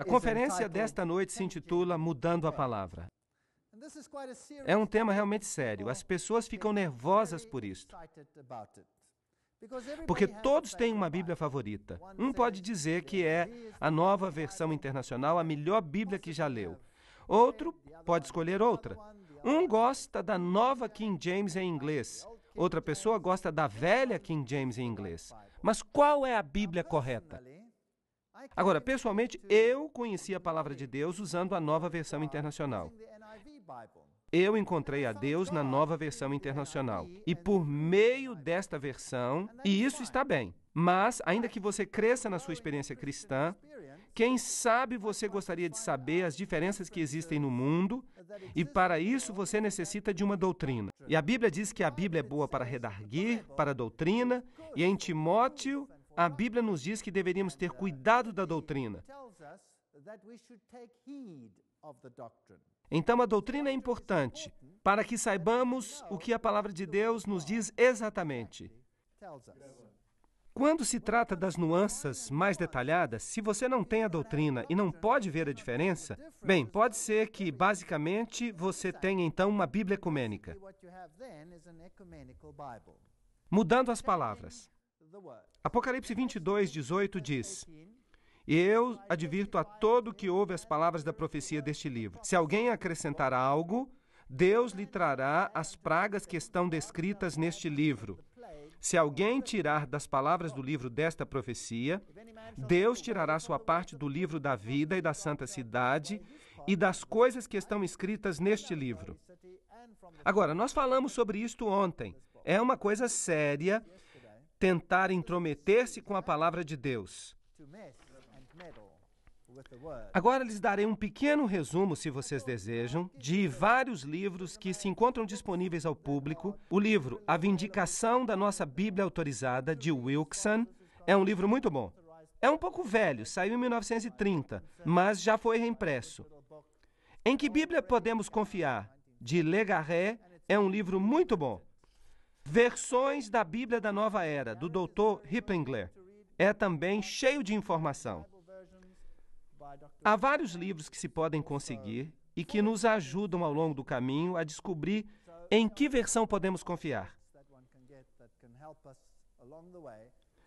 A conferência desta noite se intitula Mudando a Palavra. É um tema realmente sério. As pessoas ficam nervosas por isto. Porque todos têm uma Bíblia favorita. Um pode dizer que é a nova versão internacional, a melhor Bíblia que já leu. Outro pode escolher outra. Um gosta da nova King James em inglês. Outra pessoa gosta da velha King James em inglês. Mas qual é a Bíblia correta? Agora, pessoalmente, eu conheci a palavra de Deus usando a nova versão internacional. Eu encontrei a Deus na nova versão internacional. E por meio desta versão, e isso está bem. Mas, ainda que você cresça na sua experiência cristã, quem sabe você gostaria de saber as diferenças que existem no mundo, e para isso você necessita de uma doutrina. E a Bíblia diz que a Bíblia é boa para redarguir, para doutrina, e em Timóteo a Bíblia nos diz que deveríamos ter cuidado da doutrina. Então, a doutrina é importante para que saibamos o que a palavra de Deus nos diz exatamente. Quando se trata das nuances mais detalhadas, se você não tem a doutrina e não pode ver a diferença, bem, pode ser que basicamente você tenha então uma Bíblia ecumênica. Mudando as palavras, Apocalipse 22, 18 diz: e eu advirto a todo que ouve as palavras da profecia deste livro. Se alguém acrescentar algo, Deus lhe trará as pragas que estão descritas neste livro. Se alguém tirar das palavras do livro desta profecia, Deus tirará sua parte do livro da vida e da santa cidade e das coisas que estão escritas neste livro. Agora, nós falamos sobre isto ontem. É uma coisa séria tentar intrometer-se com a palavra de Deus. Agora lhes darei um pequeno resumo, se vocês desejam, de vários livros que se encontram disponíveis ao público. O livro A Vindicação da Nossa Bíblia Autorizada, de Wilkson, é um livro muito bom. É um pouco velho, saiu em 1930, mas já foi reimpresso. Em que Bíblia podemos confiar? De Legarré é um livro muito bom. Versões da Bíblia da Nova Era, do Dr. Rippengler. É também cheio de informação. Há vários livros que se podem conseguir e que nos ajudam ao longo do caminho a descobrir em que versão podemos confiar.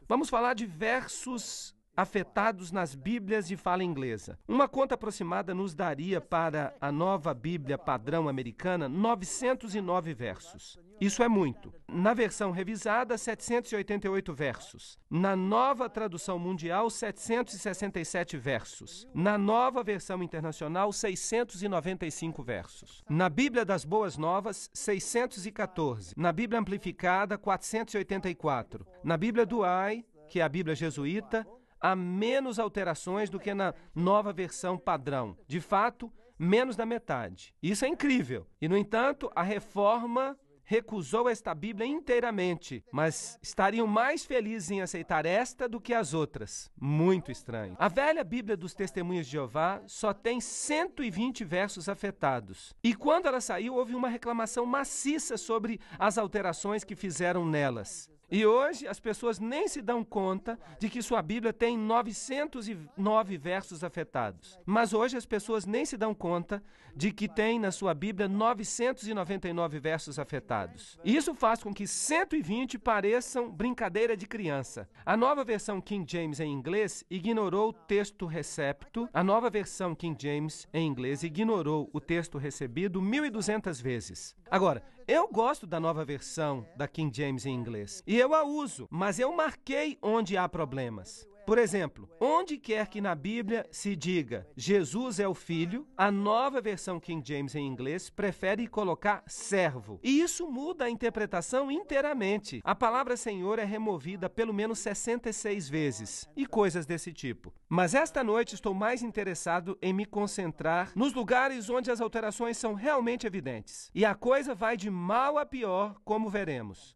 Vamos falar de versos afetados nas Bíblias de fala inglesa. Uma conta aproximada nos daria para a nova Bíblia padrão americana 909 versos. Isso é muito. Na versão revisada, 788 versos. Na nova tradução mundial, 767 versos. Na nova versão internacional, 695 versos. Na Bíblia das Boas Novas, 614. Na Bíblia Amplificada, 484. Na Bíblia do AI, que é a Bíblia jesuíta, há menos alterações do que na nova versão padrão. De fato, menos da metade. Isso é incrível. E, no entanto, a reforma recusou esta Bíblia inteiramente, mas estariam mais felizes em aceitar esta do que as outras. Muito estranho. A velha Bíblia dos Testemunhos de Jeová só tem 120 versos afetados. E quando ela saiu, houve uma reclamação maciça sobre as alterações que fizeram nelas. E hoje as pessoas nem se dão conta de que sua Bíblia tem 909 versos afetados. Mas hoje as pessoas nem se dão conta de que tem na sua Bíblia 999 versos afetados. Isso faz com que 120 pareçam brincadeira de criança. A nova versão King James em inglês ignorou o texto recepto. A nova versão King James em inglês ignorou o texto recebido 1200 vezes. Agora, eu gosto da nova versão da King James em inglês e eu a uso, mas eu marquei onde há problemas. Por exemplo, onde quer que na Bíblia se diga Jesus é o Filho, a nova versão King James em inglês prefere colocar servo. E isso muda a interpretação inteiramente. A palavra Senhor é removida pelo menos 66 vezes e coisas desse tipo. Mas esta noite estou mais interessado em me concentrar nos lugares onde as alterações são realmente evidentes. E a coisa vai de mal a pior, como veremos.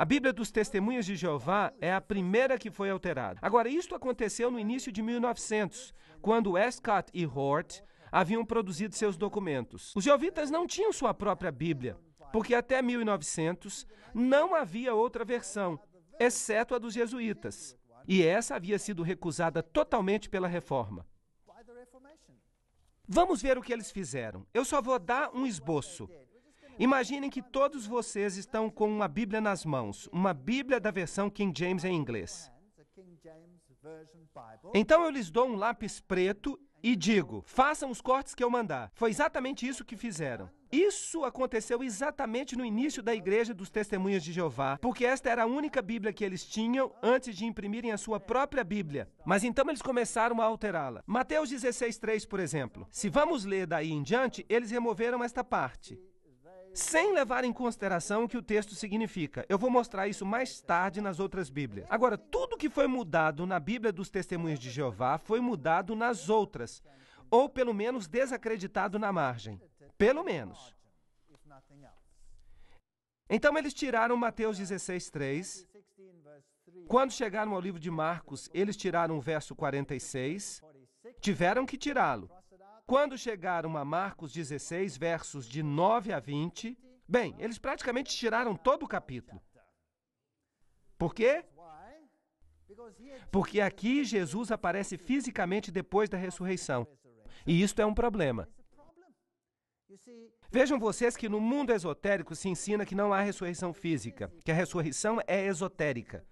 A Bíblia dos Testemunhas de Jeová é a primeira que foi alterada. Agora, isto aconteceu no início de 1900, quando Escott e Hort haviam produzido seus documentos. Os jeovitas não tinham sua própria Bíblia, porque até 1900 não havia outra versão, exceto a dos jesuítas. E essa havia sido recusada totalmente pela reforma. Vamos ver o que eles fizeram. Eu só vou dar um esboço. Imaginem que todos vocês estão com uma Bíblia nas mãos, uma Bíblia da versão King James em inglês. Então eu lhes dou um lápis preto e digo: façam os cortes que eu mandar. Foi exatamente isso que fizeram. Isso aconteceu exatamente no início da Igreja dos Testemunhas de Jeová, porque esta era a única Bíblia que eles tinham antes de imprimirem a sua própria Bíblia. Mas então eles começaram a alterá-la. Mateus 16,3, por exemplo. Se vamos ler daí em diante, eles removeram esta parte sem levar em consideração o que o texto significa. Eu vou mostrar isso mais tarde nas outras Bíblias. Agora, tudo que foi mudado na Bíblia dos Testemunhos de Jeová foi mudado nas outras, ou pelo menos desacreditado na margem. Pelo menos. Então eles tiraram Mateus 3. Quando chegaram ao livro de Marcos, eles tiraram o verso 46. Tiveram que tirá-lo. Quando chegaram a Marcos 16, versos de 9 a 20, bem, eles praticamente tiraram todo o capítulo. Por quê? Porque aqui Jesus aparece fisicamente depois da ressurreição. E isto é um problema. Vejam vocês que no mundo esotérico se ensina que não há ressurreição física, que a ressurreição é esotérica.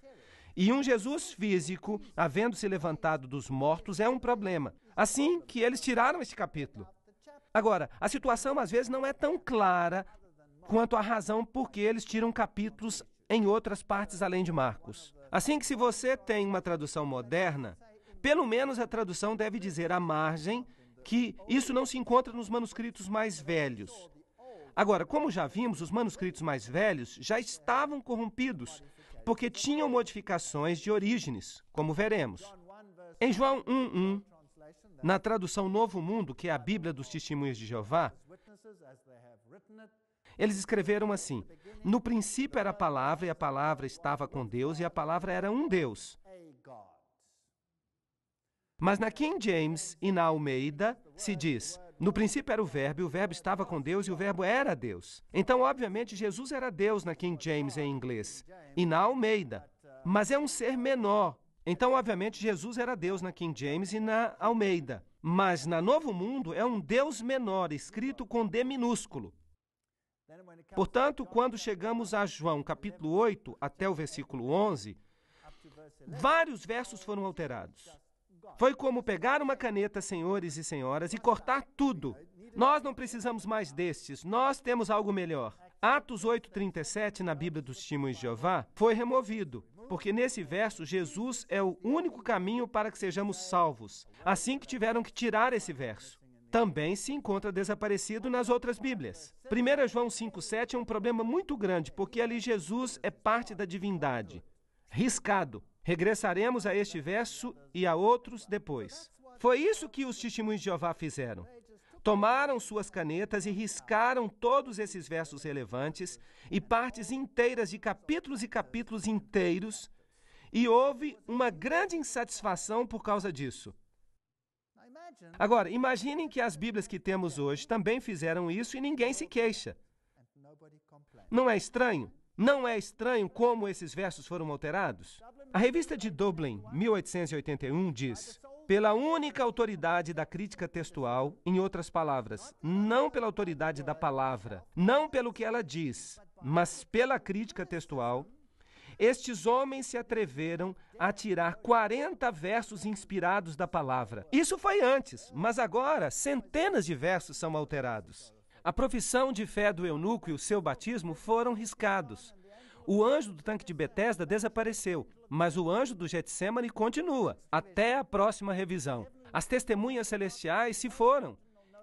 E um Jesus físico, havendo se levantado dos mortos, é um problema. Assim que eles tiraram este capítulo. Agora, a situação às vezes não é tão clara quanto a razão por que eles tiram capítulos em outras partes além de Marcos. Assim que se você tem uma tradução moderna, pelo menos a tradução deve dizer à margem que isso não se encontra nos manuscritos mais velhos. Agora, como já vimos, os manuscritos mais velhos já estavam corrompidos, porque tinham modificações de origens, como veremos. Em João 1:1, na tradução Novo Mundo, que é a Bíblia dos Testemunhos de Jeová, eles escreveram assim: No princípio era a palavra, e a palavra estava com Deus, e a palavra era um Deus. Mas na King James e na Almeida se diz: No princípio era o Verbo, e o Verbo estava com Deus, e o Verbo era Deus. Então, obviamente, Jesus era Deus na King James em inglês e na Almeida, mas é um ser menor então, obviamente, Jesus era Deus na King James e na Almeida. Mas na Novo Mundo é um Deus menor, escrito com D minúsculo. Portanto, quando chegamos a João capítulo 8 até o versículo 11, vários versos foram alterados. Foi como pegar uma caneta, senhores e senhoras, e cortar tudo. Nós não precisamos mais destes, nós temos algo melhor. Atos 8,37 na Bíblia dos Testemunhos de Jeová foi removido. Porque nesse verso, Jesus é o único caminho para que sejamos salvos. Assim que tiveram que tirar esse verso. Também se encontra desaparecido nas outras Bíblias. 1 João 5,7 é um problema muito grande, porque ali Jesus é parte da divindade. Riscado. Regressaremos a este verso e a outros depois. Foi isso que os testemunhos de Jeová fizeram tomaram suas canetas e riscaram todos esses versos relevantes e partes inteiras de capítulos e capítulos inteiros, e houve uma grande insatisfação por causa disso. Agora, imaginem que as Bíblias que temos hoje também fizeram isso e ninguém se queixa. Não é estranho? Não é estranho como esses versos foram alterados? A revista de Dublin, 1881, diz: pela única autoridade da crítica textual, em outras palavras, não pela autoridade da palavra, não pelo que ela diz, mas pela crítica textual, estes homens se atreveram a tirar 40 versos inspirados da palavra. Isso foi antes, mas agora centenas de versos são alterados. A profissão de fé do eunuco e o seu batismo foram riscados, o anjo do tanque de Betesda desapareceu, mas o anjo do Getsemane continua até a próxima revisão. As testemunhas celestiais se foram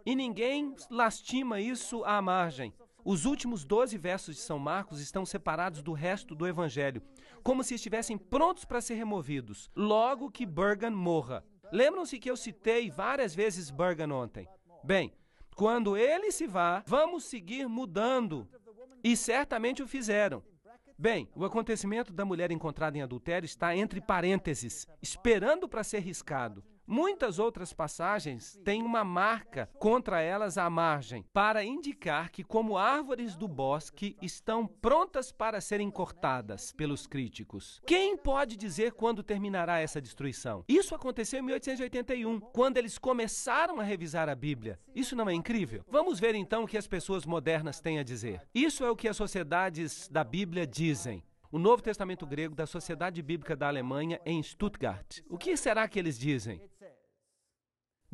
e ninguém lastima isso à margem. Os últimos 12 versos de São Marcos estão separados do resto do evangelho, como se estivessem prontos para ser removidos, logo que Bergan morra. Lembram-se que eu citei várias vezes Bergan ontem? Bem, quando ele se vá, vamos seguir mudando. E certamente o fizeram. Bem, o acontecimento da mulher encontrada em adultério está entre parênteses, esperando para ser riscado. Muitas outras passagens têm uma marca contra elas à margem, para indicar que, como árvores do bosque, estão prontas para serem cortadas pelos críticos. Quem pode dizer quando terminará essa destruição? Isso aconteceu em 1881, quando eles começaram a revisar a Bíblia. Isso não é incrível? Vamos ver então o que as pessoas modernas têm a dizer. Isso é o que as sociedades da Bíblia dizem o Novo Testamento grego da Sociedade Bíblica da Alemanha em Stuttgart. O que será que eles dizem?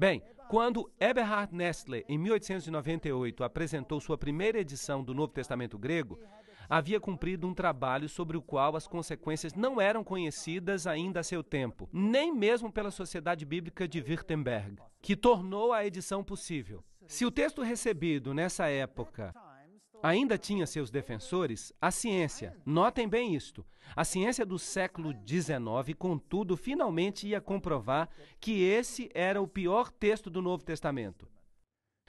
Bem, quando Eberhard Nestle, em 1898, apresentou sua primeira edição do Novo Testamento grego, havia cumprido um trabalho sobre o qual as consequências não eram conhecidas ainda a seu tempo, nem mesmo pela Sociedade Bíblica de Württemberg, que tornou a edição possível. Se o texto recebido nessa época ainda tinha seus defensores a ciência. Notem bem isto. A ciência do século XIX, contudo, finalmente ia comprovar que esse era o pior texto do Novo Testamento.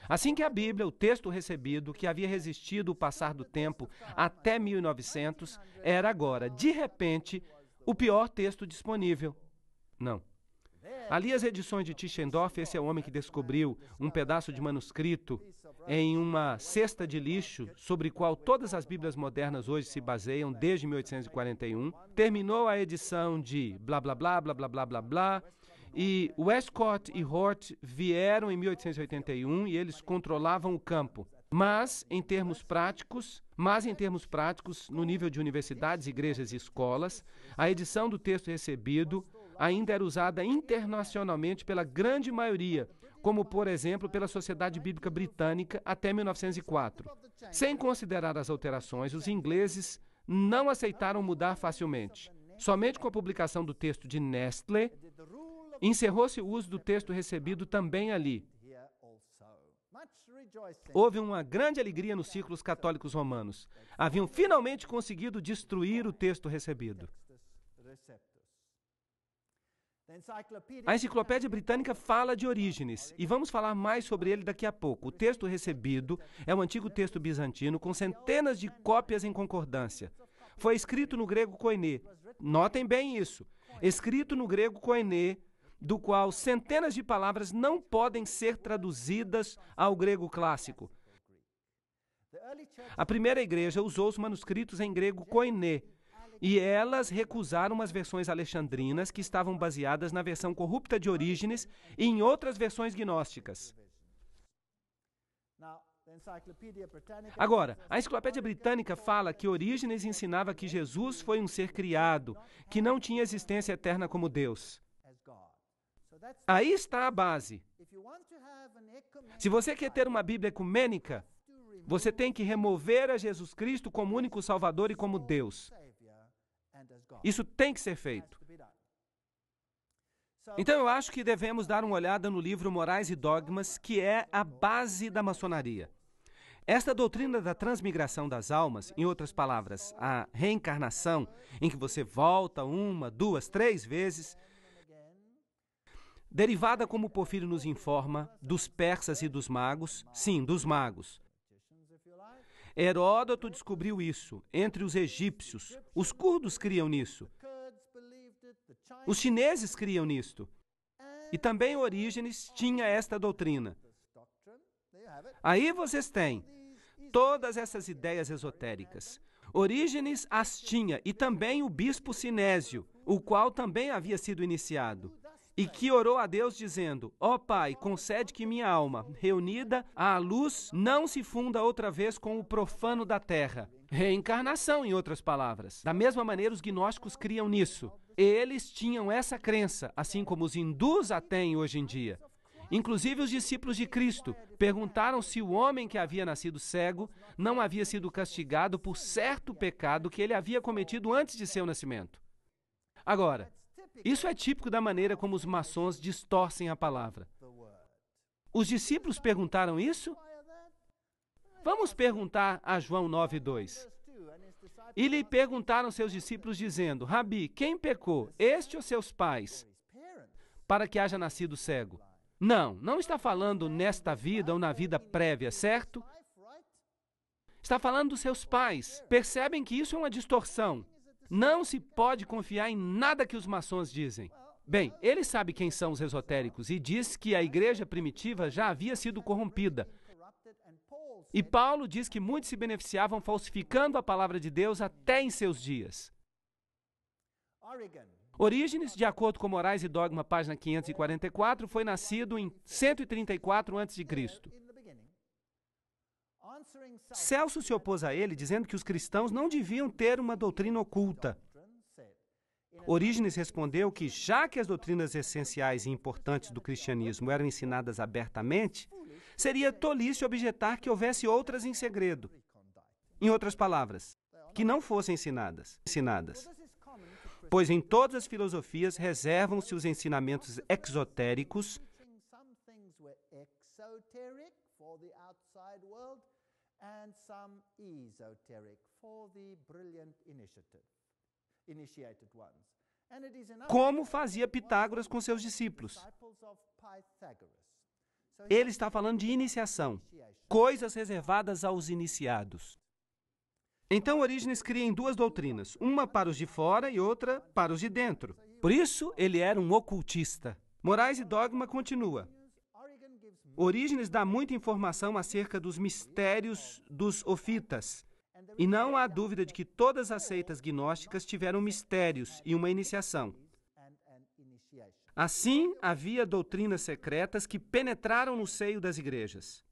Assim que a Bíblia, o texto recebido, que havia resistido o passar do tempo até 1900, era agora, de repente, o pior texto disponível. Não. Ali as edições de Tischendorf, esse é o homem que descobriu um pedaço de manuscrito em uma cesta de lixo sobre qual todas as Bíblias modernas hoje se baseiam desde 1841. Terminou a edição de blá blá blá blá blá blá blá blá. E Westcott e Hort vieram em 1881 e eles controlavam o campo. Mas em termos práticos, mas em termos práticos, no nível de universidades, igrejas e escolas, a edição do texto recebido ainda era usada internacionalmente pela grande maioria, como por exemplo pela Sociedade Bíblica Britânica até 1904. Sem considerar as alterações, os ingleses não aceitaram mudar facilmente. Somente com a publicação do texto de Nestlé, encerrou-se o uso do texto recebido também ali. Houve uma grande alegria nos círculos católicos romanos. Haviam finalmente conseguido destruir o texto recebido. A Enciclopédia Britânica fala de Orígenes e vamos falar mais sobre ele daqui a pouco. O texto recebido é um antigo texto bizantino com centenas de cópias em concordância. Foi escrito no grego koiné. Notem bem isso. Escrito no grego koiné, do qual centenas de palavras não podem ser traduzidas ao grego clássico. A primeira igreja usou os manuscritos em grego koiné, e elas recusaram as versões alexandrinas que estavam baseadas na versão corrupta de Orígenes e em outras versões gnósticas. Agora, a Enciclopédia Britânica fala que Orígenes ensinava que Jesus foi um ser criado, que não tinha existência eterna como Deus. Aí está a base. Se você quer ter uma Bíblia ecumênica, você tem que remover a Jesus Cristo como único Salvador e como Deus. Isso tem que ser feito. Então eu acho que devemos dar uma olhada no livro Morais e Dogmas, que é a base da maçonaria. Esta doutrina da transmigração das almas, em outras palavras, a reencarnação, em que você volta uma, duas, três vezes, derivada, como Porfírio nos informa, dos persas e dos magos, sim, dos magos, Heródoto descobriu isso entre os egípcios. Os curdos criam nisso. Os chineses criam nisto. E também Orígenes tinha esta doutrina. Aí vocês têm todas essas ideias esotéricas. Orígenes as tinha e também o bispo Sinésio, o qual também havia sido iniciado e que orou a Deus dizendo: Ó oh Pai, concede que minha alma, reunida à luz, não se funda outra vez com o profano da terra. Reencarnação, em outras palavras. Da mesma maneira, os gnósticos criam nisso. Eles tinham essa crença, assim como os hindus a têm hoje em dia. Inclusive, os discípulos de Cristo perguntaram se o homem que havia nascido cego não havia sido castigado por certo pecado que ele havia cometido antes de seu nascimento. Agora, isso é típico da maneira como os maçons distorcem a palavra. Os discípulos perguntaram isso? Vamos perguntar a João 9,2. E lhe perguntaram seus discípulos, dizendo: Rabi, quem pecou, este ou seus pais, para que haja nascido cego? Não, não está falando nesta vida ou na vida prévia, certo? Está falando dos seus pais. Percebem que isso é uma distorção. Não se pode confiar em nada que os maçons dizem. Bem, ele sabe quem são os esotéricos e diz que a igreja primitiva já havia sido corrompida. E Paulo diz que muitos se beneficiavam falsificando a palavra de Deus até em seus dias. Orígenes, de acordo com Moraes e Dogma, página 544, foi nascido em 134 a.C. Celso se opôs a ele, dizendo que os cristãos não deviam ter uma doutrina oculta. Orígenes respondeu que, já que as doutrinas essenciais e importantes do cristianismo eram ensinadas abertamente, seria tolice objetar que houvesse outras em segredo. Em outras palavras, que não fossem ensinadas. ensinadas. Pois em todas as filosofias reservam-se os ensinamentos exotéricos and some esoteric for the brilliant initiative, initiated ones. Como fazia Pitágoras com seus discípulos. Ele está falando de iniciação, coisas reservadas aos iniciados. Então Orígenes cria em duas doutrinas, uma para os de fora e outra para os de dentro. Por isso, ele era um ocultista. Morais e Dogma continua. Orígenes dá muita informação acerca dos mistérios dos ofitas. E não há dúvida de que todas as seitas gnósticas tiveram mistérios e uma iniciação. Assim, havia doutrinas secretas que penetraram no seio das igrejas.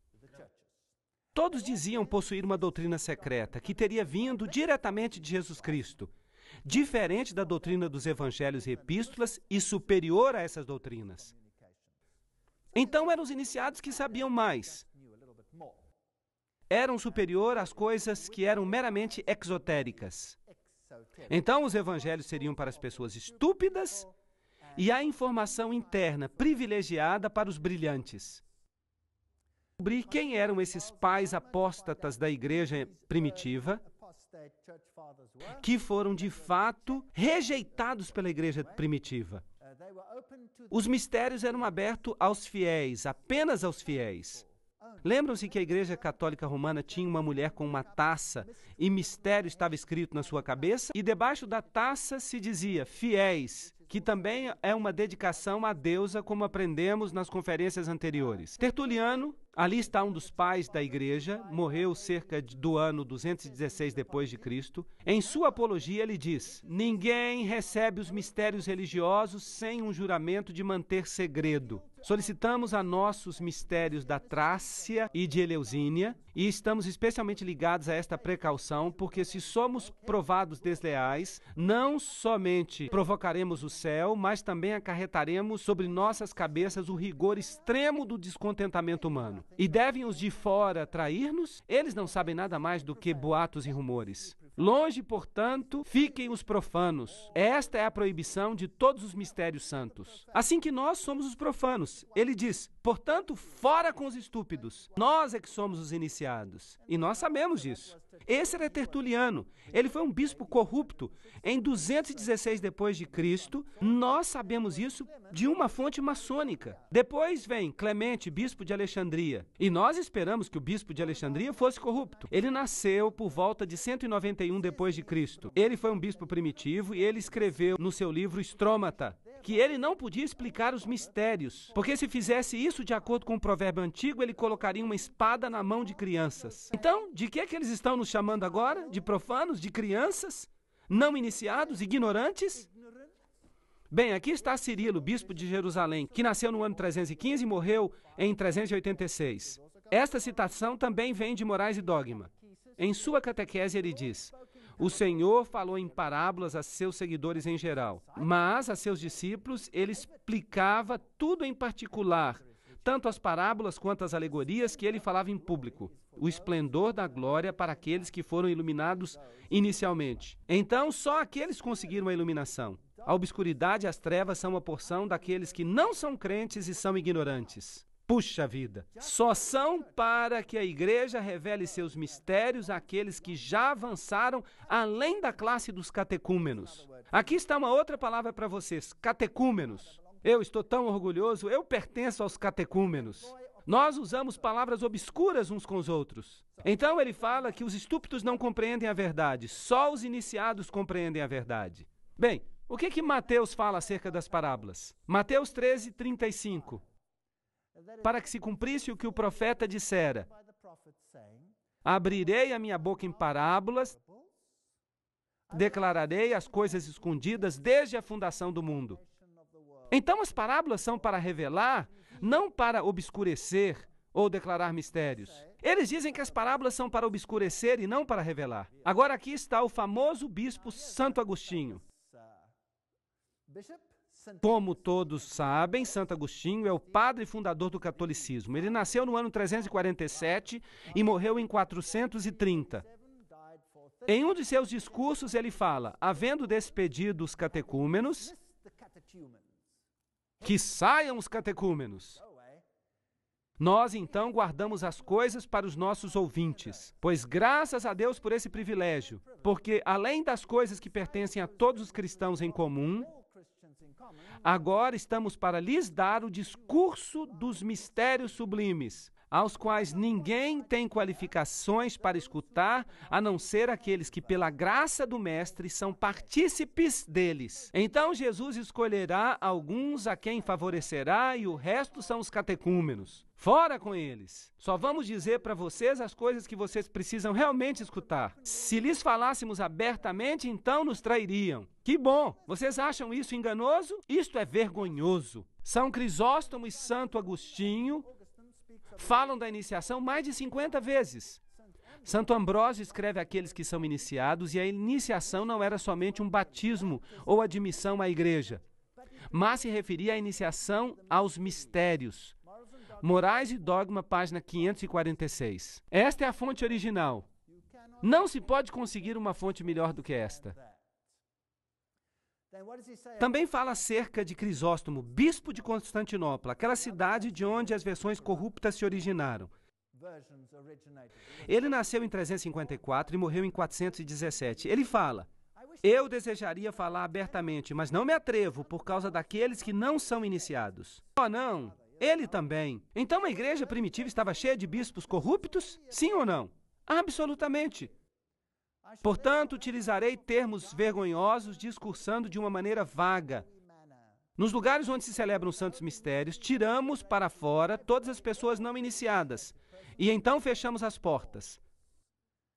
Todos diziam possuir uma doutrina secreta que teria vindo diretamente de Jesus Cristo, diferente da doutrina dos evangelhos e epístolas e superior a essas doutrinas. Então eram os iniciados que sabiam mais. Eram superior às coisas que eram meramente exotéricas. Então os evangelhos seriam para as pessoas estúpidas e a informação interna privilegiada para os brilhantes. Descobrir quem eram esses pais apóstatas da igreja primitiva que foram de fato rejeitados pela igreja primitiva. Os mistérios eram abertos aos fiéis, apenas aos fiéis. Lembram-se que a Igreja Católica Romana tinha uma mulher com uma taça e mistério estava escrito na sua cabeça? E debaixo da taça se dizia fiéis, que também é uma dedicação à deusa, como aprendemos nas conferências anteriores. Tertuliano Ali está um dos pais da igreja, morreu cerca do ano 216 depois de Cristo. Em sua apologia ele diz: "Ninguém recebe os mistérios religiosos sem um juramento de manter segredo. Solicitamos a nossos mistérios da Trácia e de Eleusínia e estamos especialmente ligados a esta precaução, porque se somos provados desleais, não somente provocaremos o céu, mas também acarretaremos sobre nossas cabeças o rigor extremo do descontentamento humano. E devem os de fora trair-nos? Eles não sabem nada mais do que boatos e rumores. Longe, portanto, fiquem os profanos. Esta é a proibição de todos os mistérios santos. Assim que nós somos os profanos, ele diz: portanto, fora com os estúpidos. Nós é que somos os iniciados. E nós sabemos disso. Esse era Tertuliano. Ele foi um bispo corrupto em 216 depois de Cristo. Nós sabemos isso de uma fonte maçônica. Depois vem Clemente, bispo de Alexandria. E nós esperamos que o bispo de Alexandria fosse corrupto. Ele nasceu por volta de 191 61 depois de Cristo. Ele foi um bispo primitivo e ele escreveu no seu livro Strômata que ele não podia explicar os mistérios, porque se fizesse isso de acordo com o um provérbio antigo, ele colocaria uma espada na mão de crianças. Então, de que é que eles estão nos chamando agora? De profanos, de crianças, não iniciados, ignorantes? Bem, aqui está Cirilo, bispo de Jerusalém, que nasceu no ano 315 e morreu em 386. Esta citação também vem de Morais e Dogma. Em sua catequese, ele diz: O Senhor falou em parábolas a seus seguidores em geral, mas a seus discípulos ele explicava tudo em particular, tanto as parábolas quanto as alegorias que ele falava em público, o esplendor da glória para aqueles que foram iluminados inicialmente. Então, só aqueles conseguiram a iluminação. A obscuridade e as trevas são uma porção daqueles que não são crentes e são ignorantes. Puxa vida! Só são para que a igreja revele seus mistérios àqueles que já avançaram além da classe dos catecúmenos. Aqui está uma outra palavra para vocês: catecúmenos. Eu estou tão orgulhoso, eu pertenço aos catecúmenos. Nós usamos palavras obscuras uns com os outros. Então ele fala que os estúpidos não compreendem a verdade, só os iniciados compreendem a verdade. Bem, o que que Mateus fala acerca das parábolas? Mateus 13, 35 para que se cumprisse o que o profeta dissera: Abrirei a minha boca em parábolas, declararei as coisas escondidas desde a fundação do mundo. Então, as parábolas são para revelar, não para obscurecer ou declarar mistérios. Eles dizem que as parábolas são para obscurecer e não para revelar. Agora, aqui está o famoso bispo Santo Agostinho. Como todos sabem, Santo Agostinho é o padre fundador do catolicismo. Ele nasceu no ano 347 e morreu em 430. Em um de seus discursos, ele fala: havendo despedido os catecúmenos, que saiam os catecúmenos. Nós então guardamos as coisas para os nossos ouvintes, pois graças a Deus por esse privilégio, porque além das coisas que pertencem a todos os cristãos em comum, Agora estamos para lhes dar o discurso dos mistérios sublimes, aos quais ninguém tem qualificações para escutar, a não ser aqueles que, pela graça do Mestre, são partícipes deles. Então Jesus escolherá alguns a quem favorecerá, e o resto são os catecúmenos. Fora com eles! Só vamos dizer para vocês as coisas que vocês precisam realmente escutar. Se lhes falássemos abertamente, então nos trairiam. Que bom! Vocês acham isso enganoso? Isto é vergonhoso. São Crisóstomo e Santo Agostinho falam da iniciação mais de 50 vezes. Santo Ambrósio escreve aqueles que são iniciados, e a iniciação não era somente um batismo ou admissão à igreja, mas se referia à iniciação aos mistérios Morais e Dogma, página 546. Esta é a fonte original. Não se pode conseguir uma fonte melhor do que esta. Também fala acerca de Crisóstomo, bispo de Constantinopla, aquela cidade de onde as versões corruptas se originaram. Ele nasceu em 354 e morreu em 417. Ele fala: Eu desejaria falar abertamente, mas não me atrevo por causa daqueles que não são iniciados. Oh, não! Ele também. Então a igreja primitiva estava cheia de bispos corruptos? Sim ou não? Absolutamente. Portanto, utilizarei termos vergonhosos discursando de uma maneira vaga. Nos lugares onde se celebram santos mistérios, tiramos para fora todas as pessoas não iniciadas e então fechamos as portas.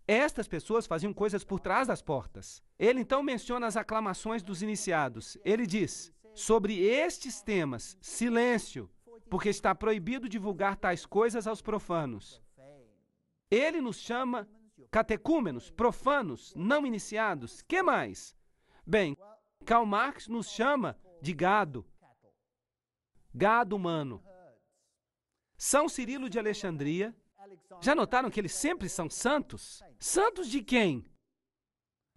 Estas pessoas faziam coisas por trás das portas. Ele então menciona as aclamações dos iniciados. Ele diz: sobre estes temas, silêncio, porque está proibido divulgar tais coisas aos profanos. Ele nos chama catecúmenos, profanos, não iniciados. Que mais? Bem, Karl Marx nos chama de gado, gado humano. São Cirilo de Alexandria, já notaram que eles sempre são santos? Santos de quem?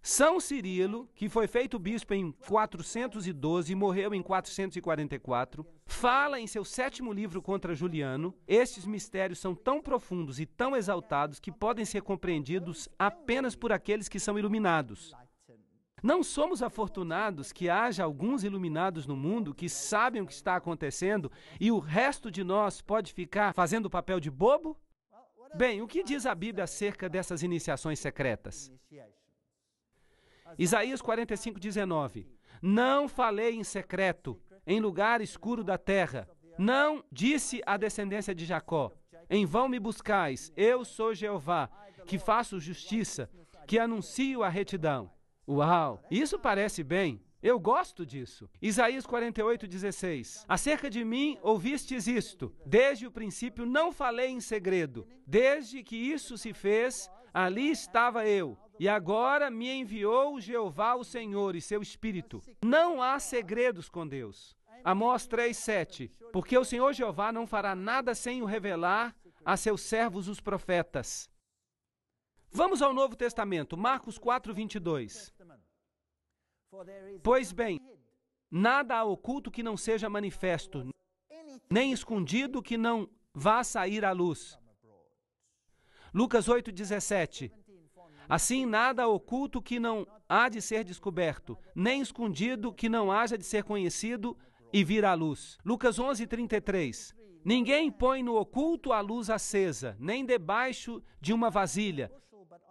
São Cirilo, que foi feito bispo em 412 e morreu em 444, fala em seu sétimo livro contra Juliano: estes mistérios são tão profundos e tão exaltados que podem ser compreendidos apenas por aqueles que são iluminados. Não somos afortunados que haja alguns iluminados no mundo que sabem o que está acontecendo e o resto de nós pode ficar fazendo o papel de bobo? Bem, o que diz a Bíblia acerca dessas iniciações secretas? Isaías 45, 19. Não falei em secreto, em lugar escuro da terra. Não disse à descendência de Jacó: Em vão me buscais, eu sou Jeová, que faço justiça, que anuncio a retidão. Uau, isso parece bem. Eu gosto disso. Isaías 16. Acerca de mim ouvistes isto. Desde o princípio não falei em segredo. Desde que isso se fez, ali estava eu e agora me enviou o Jeová o Senhor e seu Espírito. Não há segredos com Deus. Amós 3,7 Porque o Senhor Jeová não fará nada sem o revelar a seus servos os profetas. Vamos ao Novo Testamento, Marcos 4,22. Pois bem, nada há oculto que não seja manifesto, nem escondido que não vá sair à luz. Lucas 8,17 Assim, nada oculto que não há de ser descoberto, nem escondido que não haja de ser conhecido e vir à luz. Lucas 11, 33. Ninguém põe no oculto a luz acesa, nem debaixo de uma vasilha,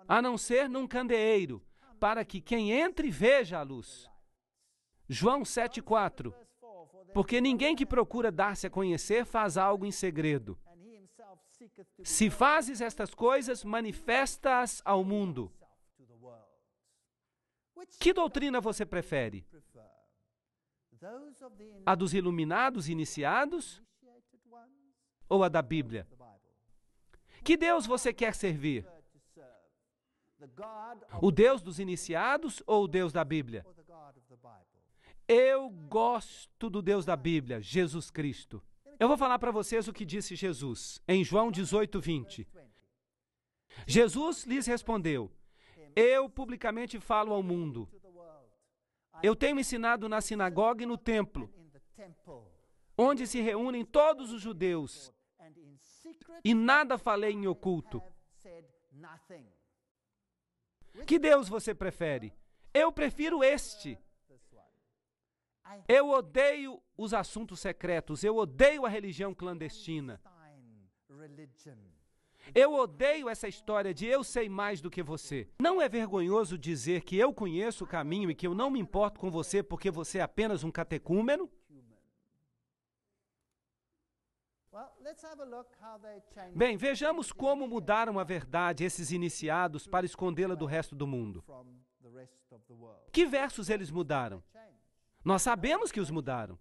a não ser num candeeiro, para que quem entre veja a luz. João 7,4 Porque ninguém que procura dar-se a conhecer faz algo em segredo. Se fazes estas coisas, manifesta-as ao mundo. Que doutrina você prefere? A dos iluminados iniciados ou a da Bíblia? Que Deus você quer servir? O Deus dos iniciados ou o Deus da Bíblia? Eu gosto do Deus da Bíblia, Jesus Cristo. Eu vou falar para vocês o que disse Jesus em João 18, 20. Jesus lhes respondeu: Eu publicamente falo ao mundo. Eu tenho ensinado na sinagoga e no templo, onde se reúnem todos os judeus, e nada falei em oculto. Que Deus você prefere? Eu prefiro este. Eu odeio os assuntos secretos. Eu odeio a religião clandestina. Eu odeio essa história de eu sei mais do que você. Não é vergonhoso dizer que eu conheço o caminho e que eu não me importo com você porque você é apenas um catecúmeno? Bem, vejamos como mudaram a verdade esses iniciados para escondê-la do resto do mundo. Que versos eles mudaram? Nós sabemos que os mudaram.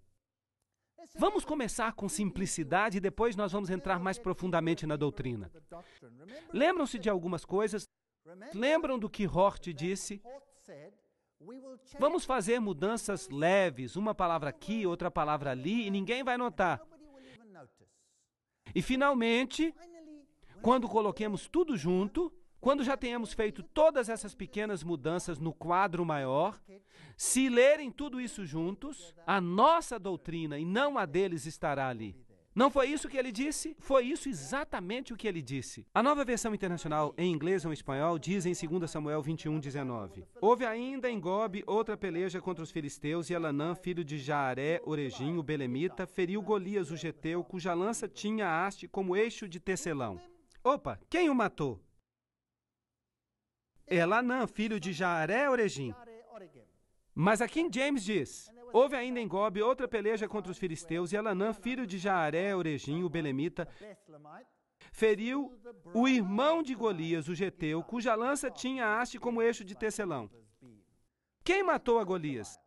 Vamos começar com simplicidade e depois nós vamos entrar mais profundamente na doutrina. Lembram-se de algumas coisas? Lembram do que Hort disse? Vamos fazer mudanças leves, uma palavra aqui, outra palavra ali, e ninguém vai notar. E finalmente, quando coloquemos tudo junto, quando já tenhamos feito todas essas pequenas mudanças no quadro maior, se lerem tudo isso juntos, a nossa doutrina e não a deles estará ali. Não foi isso que ele disse? Foi isso exatamente o que ele disse. A nova versão internacional, em inglês ou em espanhol, diz em 2 Samuel 21, 19. Houve ainda em Gobe outra peleja contra os filisteus, e Elanã, filho de Jaaré, Orejinho, Belemita, feriu Golias, o geteu, cuja lança tinha haste como eixo de tecelão. Opa, quem o matou? Elanã, é filho de Jaaré Oregim. Mas a King James diz: Houve ainda em Gobe outra peleja contra os filisteus, e Elanã, filho de Jaaré Oregim, o belemita, feriu o irmão de Golias, o geteu, cuja lança tinha haste como eixo de tecelão. Quem matou a Golias?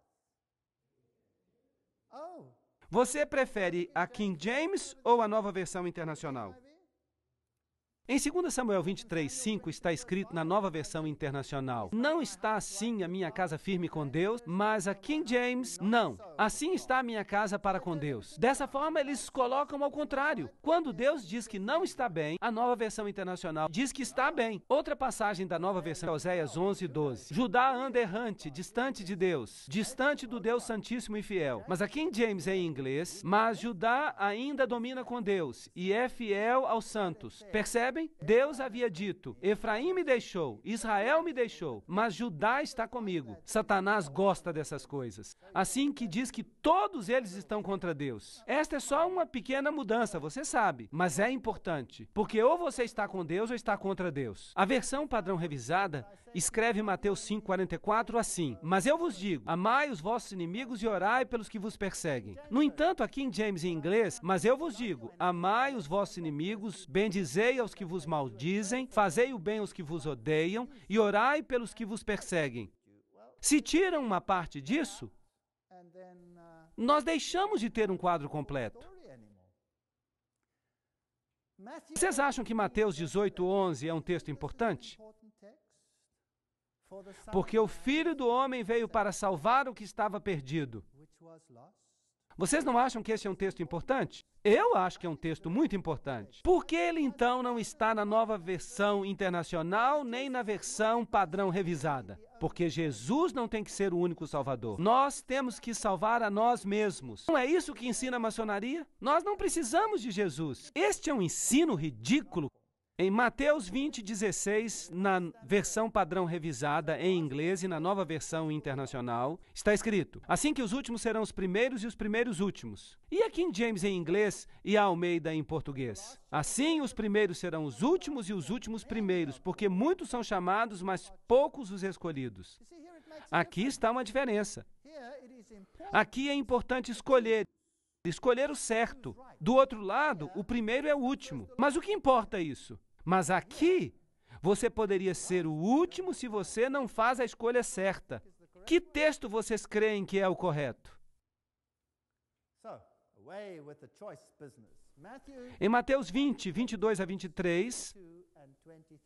Você prefere a King James ou a nova versão internacional? Em 2 Samuel 23, 5 está escrito na nova versão internacional: Não está assim a minha casa firme com Deus, mas a King James, não. Assim está a minha casa para com Deus. Dessa forma, eles colocam ao contrário. Quando Deus diz que não está bem, a nova versão internacional diz que está bem. Outra passagem da nova versão, Oséias 11, 12: Judá anda errante, distante de Deus, distante do Deus Santíssimo e fiel. Mas a King James é em inglês, mas Judá ainda domina com Deus e é fiel aos santos. Percebe? Percebem? Deus havia dito: Efraim me deixou, Israel me deixou, mas Judá está comigo. Satanás gosta dessas coisas. Assim que diz que todos eles estão contra Deus. Esta é só uma pequena mudança, você sabe, mas é importante, porque ou você está com Deus ou está contra Deus. A versão padrão revisada escreve Mateus 5:44 assim: "Mas eu vos digo: amai os vossos inimigos e orai pelos que vos perseguem". No entanto, aqui em James em inglês, "Mas eu vos digo: amai os vossos inimigos, bendizei aos que vos maldizem, fazei o bem aos que vos odeiam e orai pelos que vos perseguem. Se tiram uma parte disso, nós deixamos de ter um quadro completo. Vocês acham que Mateus 18, 11 é um texto importante? Porque o Filho do Homem veio para salvar o que estava perdido. Vocês não acham que esse é um texto importante? Eu acho que é um texto muito importante. Por que ele então não está na nova versão internacional nem na versão padrão revisada? Porque Jesus não tem que ser o único salvador. Nós temos que salvar a nós mesmos. Não é isso que ensina a maçonaria? Nós não precisamos de Jesus. Este é um ensino ridículo em Mateus 20:16, na versão padrão revisada em inglês e na nova versão internacional, está escrito: Assim que os últimos serão os primeiros e os primeiros últimos. E aqui em James em inglês e a Almeida em português: Assim os primeiros serão os últimos e os últimos primeiros, porque muitos são chamados, mas poucos os escolhidos. Aqui está uma diferença. Aqui é importante escolher escolher o certo. Do outro lado, o primeiro é o último. Mas o que importa isso? Mas aqui, você poderia ser o último se você não faz a escolha certa. Que texto vocês creem que é o correto? So, away with the choice business. Em Mateus 20, 22 a 23,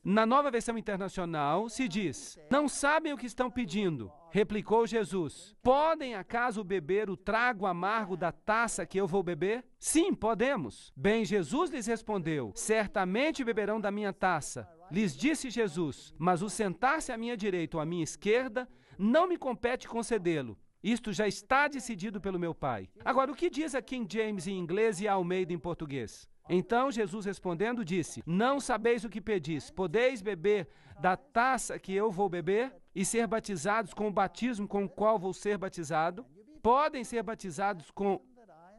na nova versão internacional, se diz: Não sabem o que estão pedindo. Replicou Jesus: Podem acaso beber o trago amargo da taça que eu vou beber? Sim, podemos. Bem, Jesus lhes respondeu: Certamente beberão da minha taça. Lhes disse Jesus: Mas o sentar-se à minha direita ou à minha esquerda não me compete concedê-lo. Isto já está decidido pelo meu Pai. Agora, o que diz a King James em inglês e a Almeida em português? Então Jesus respondendo disse: Não sabeis o que pedis. Podeis beber da taça que eu vou beber e ser batizados com o batismo com o qual vou ser batizado? Podem ser batizados com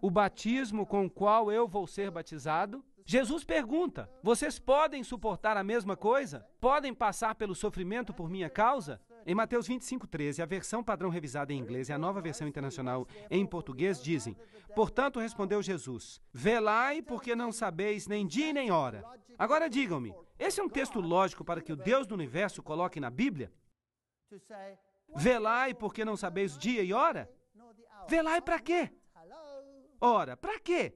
o batismo com o qual eu vou ser batizado? Jesus pergunta: Vocês podem suportar a mesma coisa? Podem passar pelo sofrimento por minha causa? Em Mateus 25:13, a versão padrão revisada em inglês e a nova versão internacional em português dizem: Portanto, respondeu Jesus: Velai, porque não sabeis nem dia nem hora. Agora digam-me, esse é um texto lógico para que o Deus do universo coloque na Bíblia? Velai, porque não sabeis dia e hora? Velai para quê? Ora, para quê?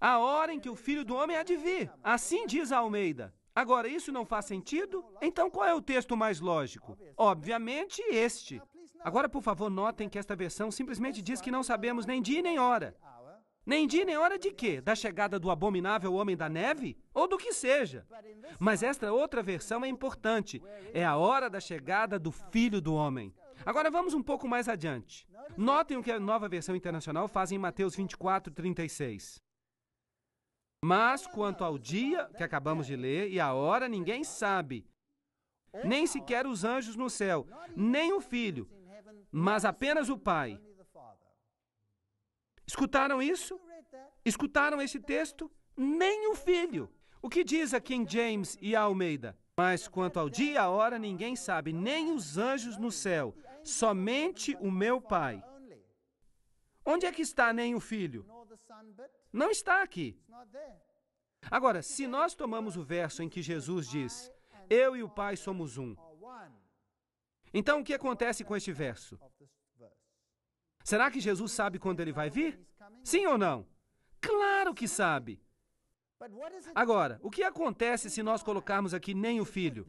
A hora em que o filho do homem há de vir. Assim diz a Almeida. Agora, isso não faz sentido? Então, qual é o texto mais lógico? Obviamente, este. Agora, por favor, notem que esta versão simplesmente diz que não sabemos nem dia nem hora. Nem dia nem hora de quê? Da chegada do abominável homem da neve? Ou do que seja. Mas esta outra versão é importante. É a hora da chegada do filho do homem. Agora vamos um pouco mais adiante. Notem o que a nova versão internacional faz em Mateus 24, 36. Mas quanto ao dia que acabamos de ler e a hora, ninguém sabe, nem sequer os anjos no céu, nem o filho, mas apenas o Pai. Escutaram isso? Escutaram esse texto? Nem o filho. O que diz a King James e a Almeida? Mas quanto ao dia e a hora, ninguém sabe, nem os anjos no céu, somente o meu Pai. Onde é que está nem o filho? Não está aqui. Agora, se nós tomamos o verso em que Jesus diz: Eu e o Pai somos um. Então, o que acontece com este verso? Será que Jesus sabe quando ele vai vir? Sim ou não? Claro que sabe. Agora, o que acontece se nós colocarmos aqui nem o filho?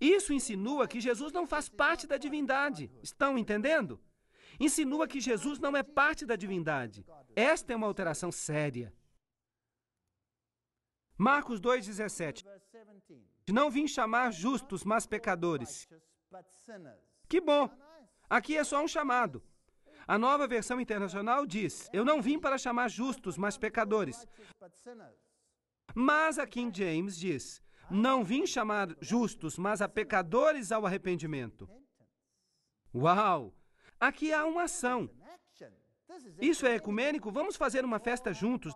Isso insinua que Jesus não faz parte da divindade. Estão entendendo? insinua que Jesus não é parte da divindade. Esta é uma alteração séria. Marcos 2,17 Não vim chamar justos, mas pecadores. Que bom! Aqui é só um chamado. A nova versão internacional diz: Eu não vim para chamar justos, mas pecadores. Mas a King James diz: Não vim chamar justos, mas a pecadores ao arrependimento. Uau! Aqui há uma ação. Isso é ecumênico? Vamos fazer uma festa juntos.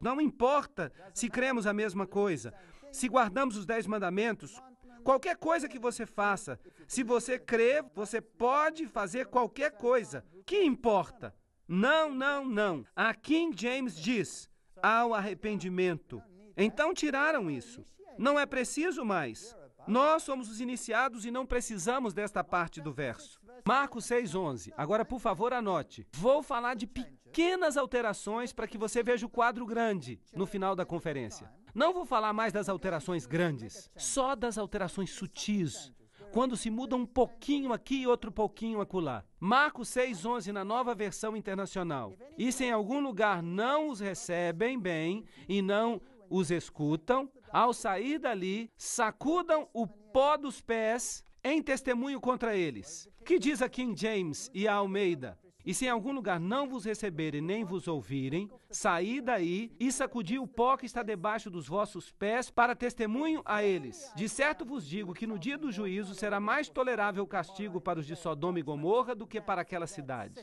Não importa se cremos a mesma coisa, se guardamos os Dez Mandamentos, qualquer coisa que você faça, se você crê, você pode fazer qualquer coisa. Que importa? Não, não, não. A King James diz: ao arrependimento. Então tiraram isso. Não é preciso mais. Nós somos os iniciados e não precisamos desta parte do verso. Marcos 6,11. Agora, por favor, anote. Vou falar de pequenas alterações para que você veja o quadro grande no final da conferência. Não vou falar mais das alterações grandes, só das alterações sutis, quando se muda um pouquinho aqui e outro pouquinho acolá. Marcos 6,11 na nova versão internacional. E se em algum lugar não os recebem bem e não os escutam, ao sair dali, sacudam o pó dos pés em testemunho contra eles. Que diz a King James e a Almeida? E se em algum lugar não vos receberem nem vos ouvirem, saí daí e sacudi o pó que está debaixo dos vossos pés para testemunho a eles. De certo vos digo que no dia do juízo será mais tolerável o castigo para os de Sodoma e Gomorra do que para aquela cidade.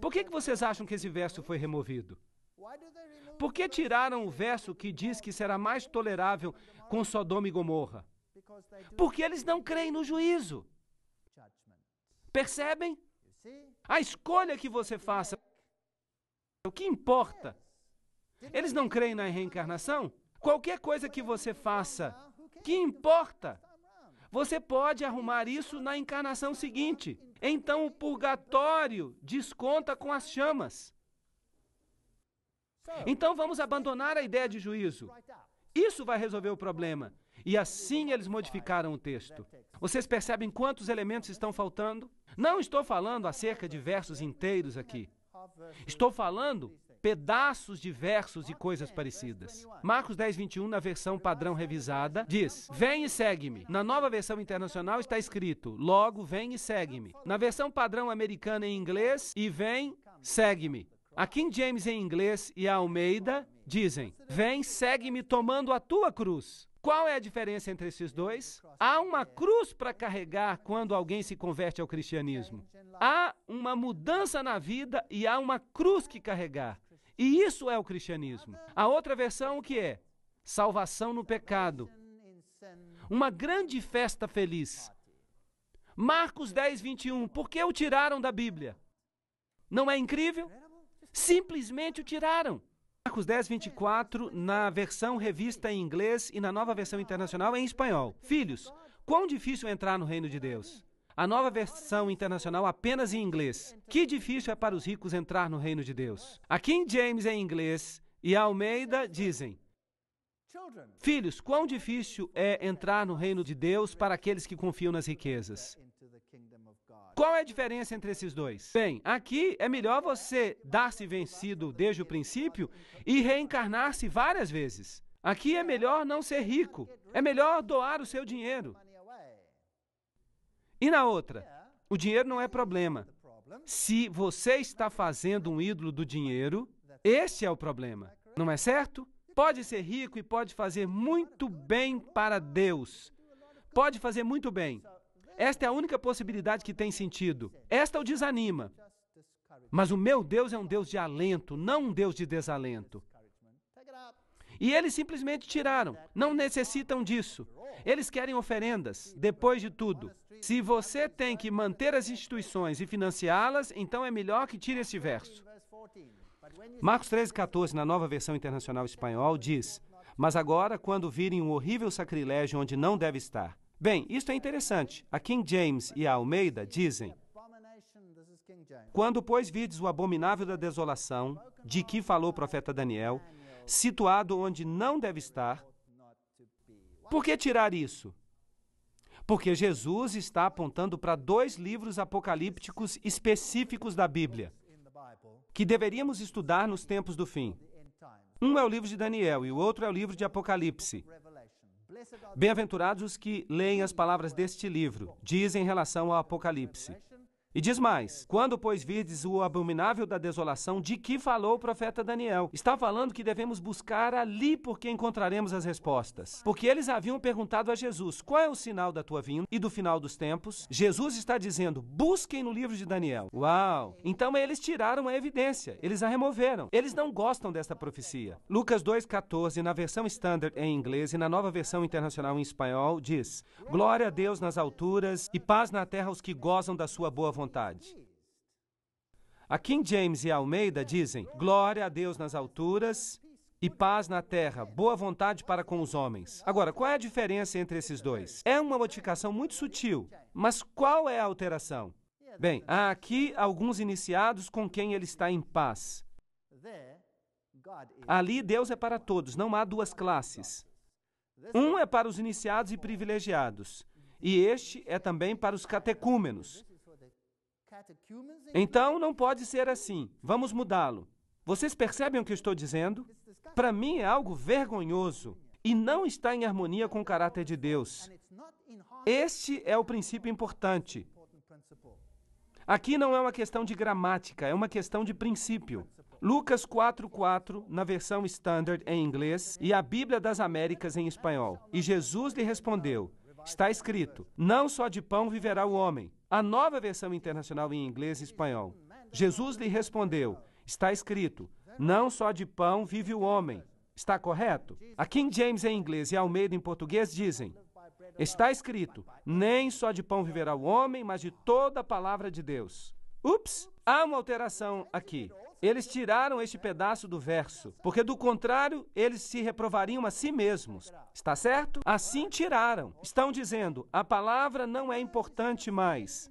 Por que, que vocês acham que esse verso foi removido? Por que tiraram o verso que diz que será mais tolerável com Sodoma e Gomorra? Porque eles não creem no juízo. Percebem? A escolha que você faça, o que importa? Eles não creem na reencarnação? Qualquer coisa que você faça, que importa? Você pode arrumar isso na encarnação seguinte. Então o purgatório desconta com as chamas. Então vamos abandonar a ideia de juízo. Isso vai resolver o problema. E assim eles modificaram o texto. Vocês percebem quantos elementos estão faltando? Não estou falando acerca de versos inteiros aqui. Estou falando pedaços de versos e coisas parecidas. Marcos 10, 21, na versão padrão revisada, diz: Vem e segue-me. Na nova versão internacional está escrito: Logo, vem e segue-me. Na versão padrão americana em inglês, e vem, segue-me. A King James em inglês e a Almeida dizem: Vem, segue-me tomando a tua cruz. Qual é a diferença entre esses dois? Há uma cruz para carregar quando alguém se converte ao cristianismo. Há uma mudança na vida e há uma cruz que carregar. E isso é o cristianismo. A outra versão o que é? Salvação no pecado. Uma grande festa feliz. Marcos 10, 21. Por que o tiraram da Bíblia? Não é incrível? Simplesmente o tiraram. Marcos 10, 24, na versão revista em inglês e na nova versão internacional em espanhol. Filhos, quão difícil é entrar no reino de Deus? A nova versão internacional apenas em inglês. Que difícil é para os ricos entrar no reino de Deus. A King James em inglês e a Almeida dizem: Filhos, quão difícil é entrar no reino de Deus para aqueles que confiam nas riquezas. Qual é a diferença entre esses dois? Bem, aqui é melhor você dar-se vencido desde o princípio e reencarnar-se várias vezes. Aqui é melhor não ser rico, é melhor doar o seu dinheiro. E na outra, o dinheiro não é problema. Se você está fazendo um ídolo do dinheiro, esse é o problema, não é certo? Pode ser rico e pode fazer muito bem para Deus. Pode fazer muito bem, esta é a única possibilidade que tem sentido. Esta o desanima. Mas o meu Deus é um Deus de alento, não um Deus de desalento. E eles simplesmente tiraram. Não necessitam disso. Eles querem oferendas, depois de tudo. Se você tem que manter as instituições e financiá-las, então é melhor que tire este verso. Marcos 13, 14, na nova versão internacional espanhol, diz: Mas agora, quando virem um horrível sacrilégio onde não deve estar, Bem, isto é interessante. A King James e a Almeida dizem: Quando, pois, vides o abominável da desolação, de que falou o profeta Daniel, situado onde não deve estar, por que tirar isso? Porque Jesus está apontando para dois livros apocalípticos específicos da Bíblia, que deveríamos estudar nos tempos do fim. Um é o livro de Daniel e o outro é o livro de Apocalipse. Bem-aventurados os que leem as palavras deste livro, diz em relação ao Apocalipse. E diz mais: Quando, pois, virdes o abominável da desolação, de que falou o profeta Daniel? Está falando que devemos buscar ali porque encontraremos as respostas. Porque eles haviam perguntado a Jesus: Qual é o sinal da tua vinda e do final dos tempos? Jesus está dizendo: Busquem no livro de Daniel. Uau! Então eles tiraram a evidência, eles a removeram. Eles não gostam desta profecia. Lucas 2,14, na versão standard em inglês e na nova versão internacional em espanhol, diz: Glória a Deus nas alturas e paz na terra aos que gozam da sua boa vontade vontade. A King James e a Almeida dizem: Glória a Deus nas alturas e paz na terra, boa vontade para com os homens. Agora, qual é a diferença entre esses dois? É uma modificação muito sutil, mas qual é a alteração? Bem, há aqui alguns iniciados com quem ele está em paz. Ali Deus é para todos, não há duas classes. Um é para os iniciados e privilegiados, e este é também para os catecúmenos, então não pode ser assim. Vamos mudá-lo. Vocês percebem o que estou dizendo? Para mim é algo vergonhoso e não está em harmonia com o caráter de Deus. Este é o princípio importante. Aqui não é uma questão de gramática, é uma questão de princípio. Lucas 4:4 na versão standard em inglês e a Bíblia das Américas em espanhol. E Jesus lhe respondeu: Está escrito: Não só de pão viverá o homem, a nova versão internacional em inglês e espanhol. Jesus lhe respondeu: Está escrito, não só de pão vive o homem. Está correto? A King James em inglês e Almeida em português dizem: Está escrito, nem só de pão viverá o homem, mas de toda a palavra de Deus. Ups, há uma alteração aqui. Eles tiraram este pedaço do verso, porque do contrário eles se reprovariam a si mesmos. Está certo? Assim tiraram. Estão dizendo: a palavra não é importante mais.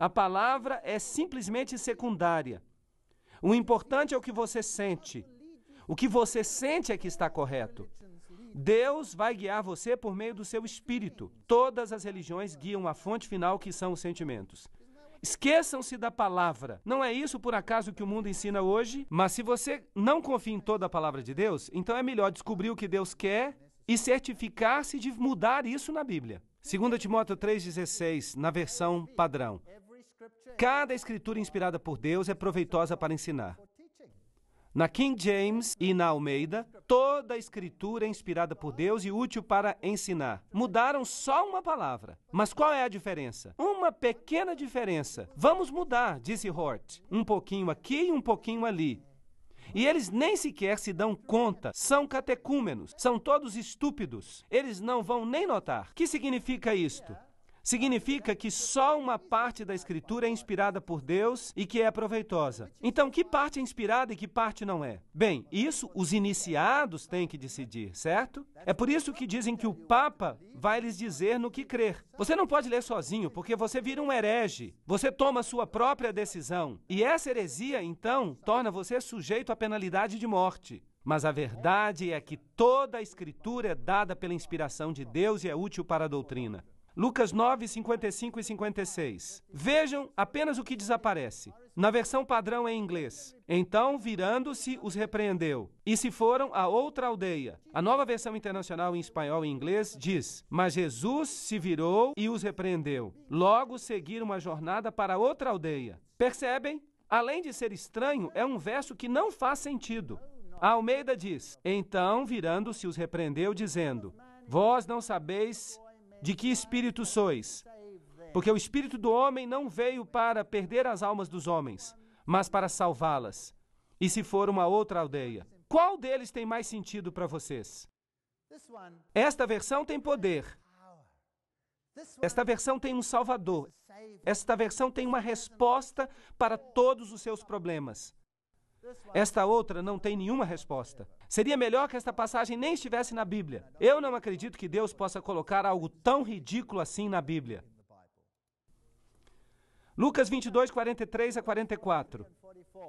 A palavra é simplesmente secundária. O importante é o que você sente. O que você sente é que está correto. Deus vai guiar você por meio do seu espírito. Todas as religiões guiam a fonte final que são os sentimentos. Esqueçam-se da palavra. Não é isso por acaso que o mundo ensina hoje? Mas se você não confia em toda a palavra de Deus, então é melhor descobrir o que Deus quer e certificar-se de mudar isso na Bíblia. 2 Timóteo 3,16, na versão padrão. Cada escritura inspirada por Deus é proveitosa para ensinar, na King James e na Almeida, toda a escritura é inspirada por Deus e útil para ensinar. Mudaram só uma palavra. Mas qual é a diferença? Uma pequena diferença. Vamos mudar, disse Hort. Um pouquinho aqui e um pouquinho ali. E eles nem sequer se dão conta. São catecúmenos, são todos estúpidos. Eles não vão nem notar. O Que significa isto? Significa que só uma parte da Escritura é inspirada por Deus e que é proveitosa. Então, que parte é inspirada e que parte não é? Bem, isso os iniciados têm que decidir, certo? É por isso que dizem que o Papa vai lhes dizer no que crer. Você não pode ler sozinho, porque você vira um herege. Você toma sua própria decisão. E essa heresia, então, torna você sujeito à penalidade de morte. Mas a verdade é que toda a Escritura é dada pela inspiração de Deus e é útil para a doutrina. Lucas 9, 55 e 56. Vejam apenas o que desaparece. Na versão padrão em inglês. Então, virando-se, os repreendeu. E se foram a outra aldeia. A nova versão internacional em espanhol e inglês diz: Mas Jesus se virou e os repreendeu. Logo seguiram uma jornada para outra aldeia. Percebem? Além de ser estranho, é um verso que não faz sentido. A Almeida diz: Então, virando-se, os repreendeu, dizendo: Vós não sabeis de que espírito sois? Porque o espírito do homem não veio para perder as almas dos homens, mas para salvá-las. E se for uma outra aldeia? Qual deles tem mais sentido para vocês? Esta versão tem poder. Esta versão tem um Salvador. Esta versão tem uma resposta para todos os seus problemas. Esta outra não tem nenhuma resposta. Seria melhor que esta passagem nem estivesse na Bíblia. Eu não acredito que Deus possa colocar algo tão ridículo assim na Bíblia. Lucas 22, 43 a 44.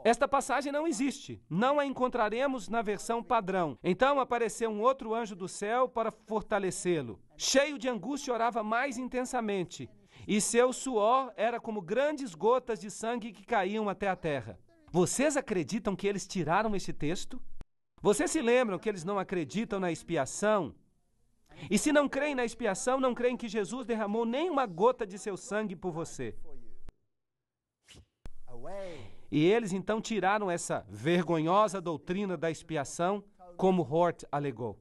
Esta passagem não existe, não a encontraremos na versão padrão. Então apareceu um outro anjo do céu para fortalecê-lo. Cheio de angústia, orava mais intensamente, e seu suor era como grandes gotas de sangue que caíam até a terra. Vocês acreditam que eles tiraram esse texto? Vocês se lembram que eles não acreditam na expiação? E se não creem na expiação, não creem que Jesus derramou nem uma gota de seu sangue por você. E eles então tiraram essa vergonhosa doutrina da expiação, como Hort alegou.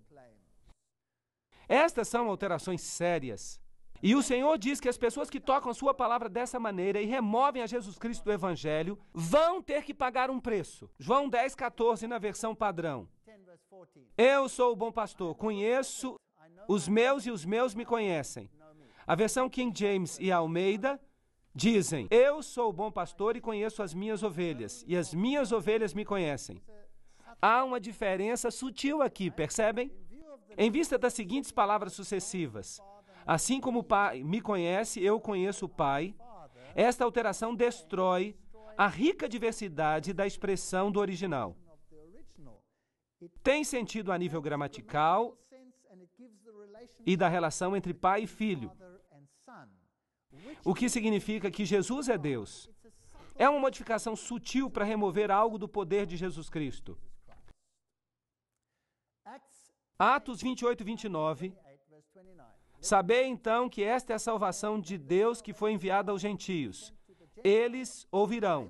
Estas são alterações sérias e o Senhor diz que as pessoas que tocam a sua palavra dessa maneira e removem a Jesus Cristo do Evangelho vão ter que pagar um preço. João 10, 14, na versão padrão. Eu sou o bom pastor, conheço os meus e os meus me conhecem. A versão King James e Almeida dizem: Eu sou o bom pastor e conheço as minhas ovelhas, e as minhas ovelhas me conhecem. Há uma diferença sutil aqui, percebem? Em vista das seguintes palavras sucessivas: Assim como o Pai me conhece, eu conheço o Pai. Esta alteração destrói a rica diversidade da expressão do original. Tem sentido a nível gramatical e da relação entre pai e filho, o que significa que Jesus é Deus. É uma modificação sutil para remover algo do poder de Jesus Cristo. Atos 28, 29 Sabei então que esta é a salvação de Deus que foi enviada aos gentios. Eles ouvirão.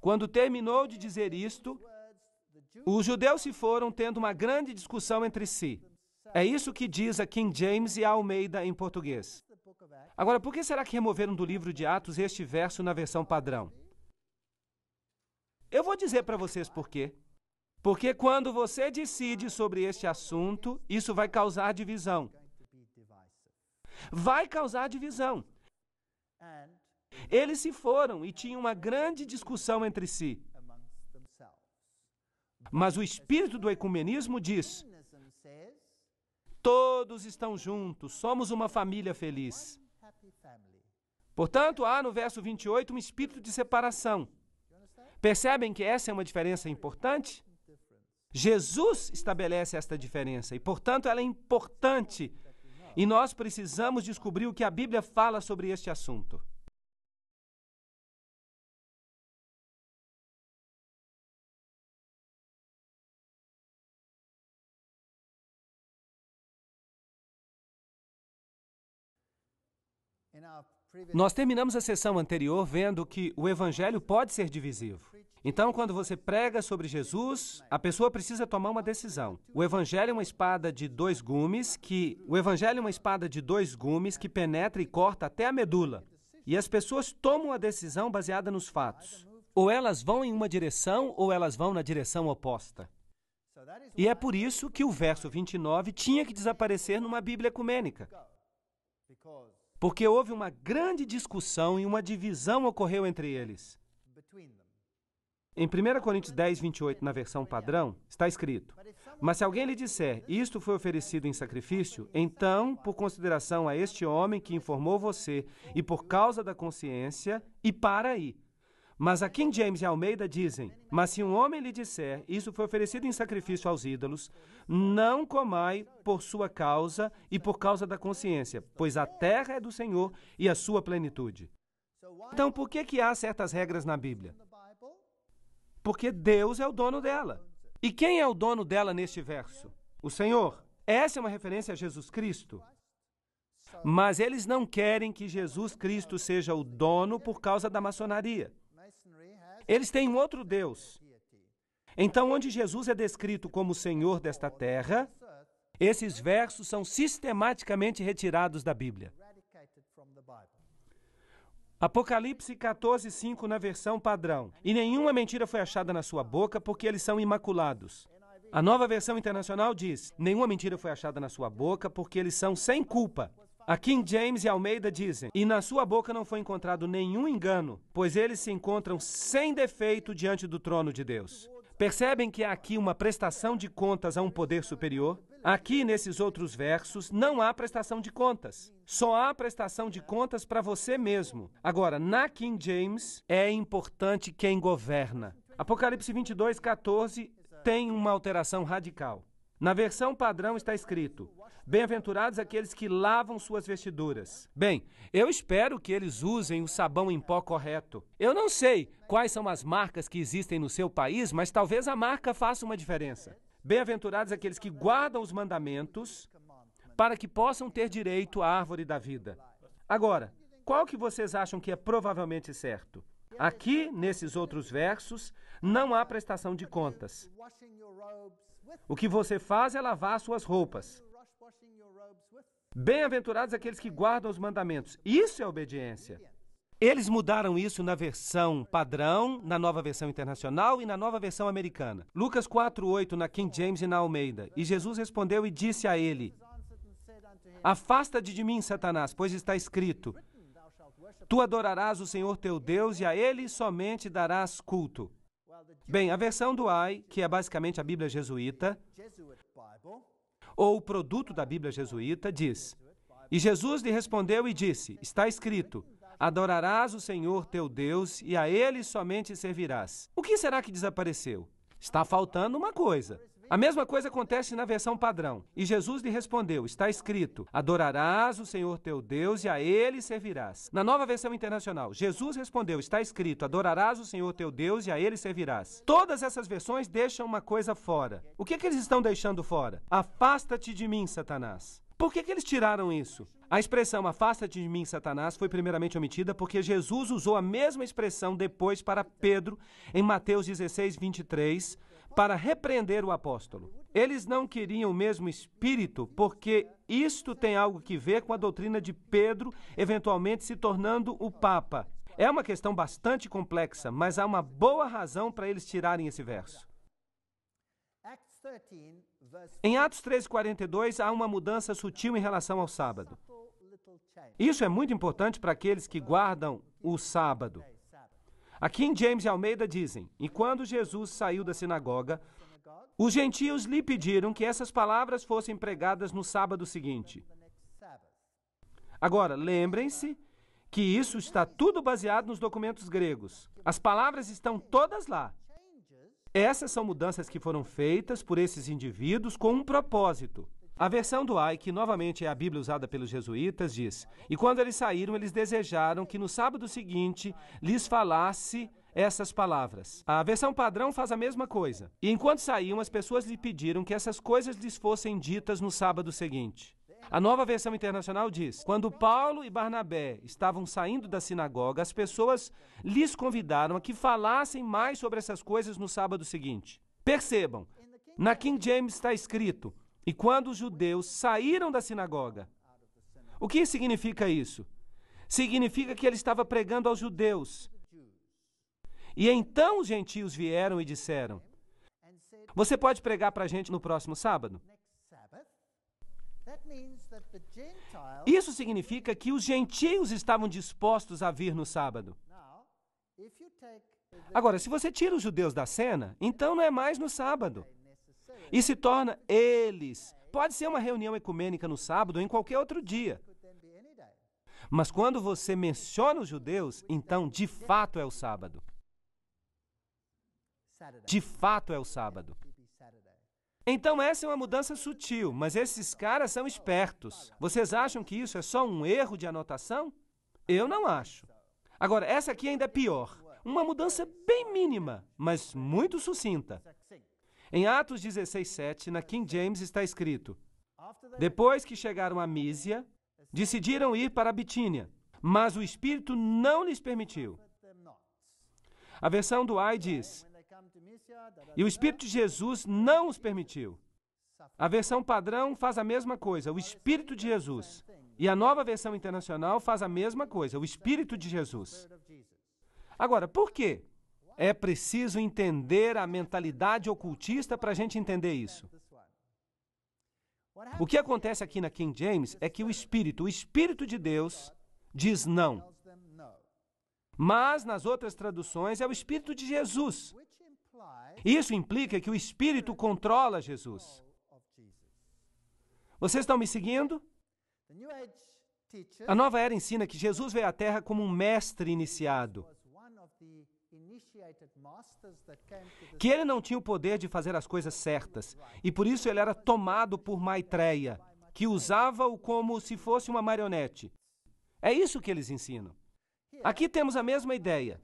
Quando terminou de dizer isto, os judeus se foram tendo uma grande discussão entre si. É isso que diz a King James e a Almeida em português. Agora, por que será que removeram do livro de Atos este verso na versão padrão? Eu vou dizer para vocês por quê. Porque quando você decide sobre este assunto, isso vai causar divisão. Vai causar divisão. Eles se foram e tinham uma grande discussão entre si. Mas o espírito do ecumenismo diz: todos estão juntos, somos uma família feliz. Portanto, há no verso 28 um espírito de separação. Percebem que essa é uma diferença importante? Jesus estabelece esta diferença e, portanto, ela é importante e nós precisamos descobrir o que a Bíblia fala sobre este assunto. Nós terminamos a sessão anterior vendo que o Evangelho pode ser divisivo. Então, quando você prega sobre Jesus, a pessoa precisa tomar uma decisão. O evangelho é uma espada de dois gumes que o evangelho é uma espada de dois gumes que penetra e corta até a medula. E as pessoas tomam a decisão baseada nos fatos. Ou elas vão em uma direção ou elas vão na direção oposta. E é por isso que o verso 29 tinha que desaparecer numa Bíblia ecumênica. Porque houve uma grande discussão e uma divisão ocorreu entre eles. Em 1 Coríntios 10, 28, na versão padrão, está escrito: Mas se alguém lhe disser, isto foi oferecido em sacrifício, então, por consideração a este homem que informou você, e por causa da consciência, e para aí. Mas a King James e Almeida dizem: Mas se um homem lhe disser, isso foi oferecido em sacrifício aos ídolos, não comai por sua causa e por causa da consciência, pois a terra é do Senhor e a sua plenitude. Então, por que, que há certas regras na Bíblia? porque Deus é o dono dela. E quem é o dono dela neste verso? O Senhor. Essa é uma referência a Jesus Cristo. Mas eles não querem que Jesus Cristo seja o dono por causa da maçonaria. Eles têm um outro Deus. Então, onde Jesus é descrito como Senhor desta terra, esses versos são sistematicamente retirados da Bíblia. Apocalipse 14, 5 na versão padrão. E nenhuma mentira foi achada na sua boca, porque eles são imaculados. A nova versão internacional diz: nenhuma mentira foi achada na sua boca, porque eles são sem culpa. A King James e Almeida dizem: E na sua boca não foi encontrado nenhum engano, pois eles se encontram sem defeito diante do trono de Deus. Percebem que há aqui uma prestação de contas a um poder superior? Aqui nesses outros versos não há prestação de contas. Só há prestação de contas para você mesmo. Agora, na King James, é importante quem governa. Apocalipse 22, 14 tem uma alteração radical. Na versão padrão está escrito: Bem-aventurados aqueles que lavam suas vestiduras. Bem, eu espero que eles usem o sabão em pó correto. Eu não sei quais são as marcas que existem no seu país, mas talvez a marca faça uma diferença. Bem-aventurados aqueles que guardam os mandamentos para que possam ter direito à árvore da vida. Agora, qual que vocês acham que é provavelmente certo? Aqui, nesses outros versos, não há prestação de contas. O que você faz é lavar suas roupas. Bem-aventurados aqueles que guardam os mandamentos. Isso é obediência. Eles mudaram isso na versão padrão, na nova versão internacional e na nova versão americana. Lucas 4:8 na King James e na Almeida. E Jesus respondeu e disse a ele: Afasta-te de mim, Satanás, pois está escrito: Tu adorarás o Senhor teu Deus e a ele somente darás culto. Bem, a versão do AI, que é basicamente a Bíblia jesuíta, ou o produto da Bíblia jesuíta, diz: E Jesus lhe respondeu e disse: Está escrito: Adorarás o Senhor teu Deus e a ele somente servirás. O que será que desapareceu? Está faltando uma coisa. A mesma coisa acontece na versão padrão. E Jesus lhe respondeu: Está escrito: Adorarás o Senhor teu Deus e a ele servirás. Na nova versão internacional, Jesus respondeu: Está escrito: Adorarás o Senhor teu Deus e a ele servirás. Todas essas versões deixam uma coisa fora. O que, é que eles estão deixando fora? Afasta-te de mim, Satanás. Por que, que eles tiraram isso? A expressão afasta-te de mim, Satanás, foi primeiramente omitida porque Jesus usou a mesma expressão depois para Pedro, em Mateus 16, 23, para repreender o apóstolo. Eles não queriam o mesmo espírito porque isto tem algo que ver com a doutrina de Pedro, eventualmente se tornando o Papa. É uma questão bastante complexa, mas há uma boa razão para eles tirarem esse verso. Acts 13 em Atos 3,42, há uma mudança sutil em relação ao sábado. Isso é muito importante para aqueles que guardam o sábado. Aqui em James e Almeida dizem: E quando Jesus saiu da sinagoga, os gentios lhe pediram que essas palavras fossem pregadas no sábado seguinte. Agora, lembrem-se que isso está tudo baseado nos documentos gregos. As palavras estão todas lá. Essas são mudanças que foram feitas por esses indivíduos com um propósito. A versão do AI, que novamente é a Bíblia usada pelos jesuítas, diz: E quando eles saíram, eles desejaram que no sábado seguinte lhes falasse essas palavras. A versão padrão faz a mesma coisa. E enquanto saíam, as pessoas lhe pediram que essas coisas lhes fossem ditas no sábado seguinte. A nova versão internacional diz: Quando Paulo e Barnabé estavam saindo da sinagoga, as pessoas lhes convidaram a que falassem mais sobre essas coisas no sábado seguinte. Percebam, na King James está escrito: E quando os judeus saíram da sinagoga. O que significa isso? Significa que ele estava pregando aos judeus. E então os gentios vieram e disseram: Você pode pregar para a gente no próximo sábado? Isso significa que os gentios estavam dispostos a vir no sábado. Agora, se você tira os judeus da cena, então não é mais no sábado. E se torna eles. Pode ser uma reunião ecumênica no sábado ou em qualquer outro dia. Mas quando você menciona os judeus, então de fato é o sábado. De fato é o sábado. Então, essa é uma mudança sutil, mas esses caras são espertos. Vocês acham que isso é só um erro de anotação? Eu não acho. Agora, essa aqui ainda é pior. Uma mudança bem mínima, mas muito sucinta. Em Atos 16, 7, na King James está escrito: Depois que chegaram a Mísia, decidiram ir para a Bitínia, mas o Espírito não lhes permitiu. A versão do AI diz: e o Espírito de Jesus não os permitiu. A versão padrão faz a mesma coisa, o Espírito de Jesus. E a nova versão internacional faz a mesma coisa, o Espírito de Jesus. Agora, por quê? É preciso entender a mentalidade ocultista para a gente entender isso. O que acontece aqui na King James é que o Espírito, o Espírito de Deus, diz não. Mas nas outras traduções é o Espírito de Jesus isso implica que o Espírito controla Jesus. Vocês estão me seguindo? A nova era ensina que Jesus veio à Terra como um mestre iniciado. Que ele não tinha o poder de fazer as coisas certas, e por isso ele era tomado por Maitreya, que usava-o como se fosse uma marionete. É isso que eles ensinam. Aqui temos a mesma ideia.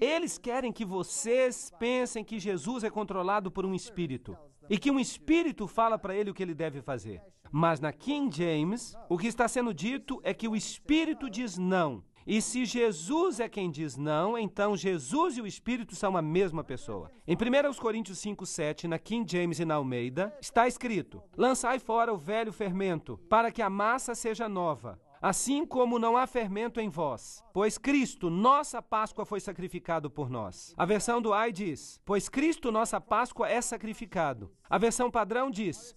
Eles querem que vocês pensem que Jesus é controlado por um espírito e que um espírito fala para ele o que ele deve fazer. Mas na King James, o que está sendo dito é que o espírito diz não. E se Jesus é quem diz não, então Jesus e o Espírito são a mesma pessoa. Em 1 Coríntios 5, 7, na King James e na Almeida, está escrito: Lançai fora o velho fermento, para que a massa seja nova, assim como não há fermento em vós, pois Cristo, nossa Páscoa, foi sacrificado por nós. A versão do AI diz: Pois Cristo, nossa Páscoa, é sacrificado. A versão padrão diz: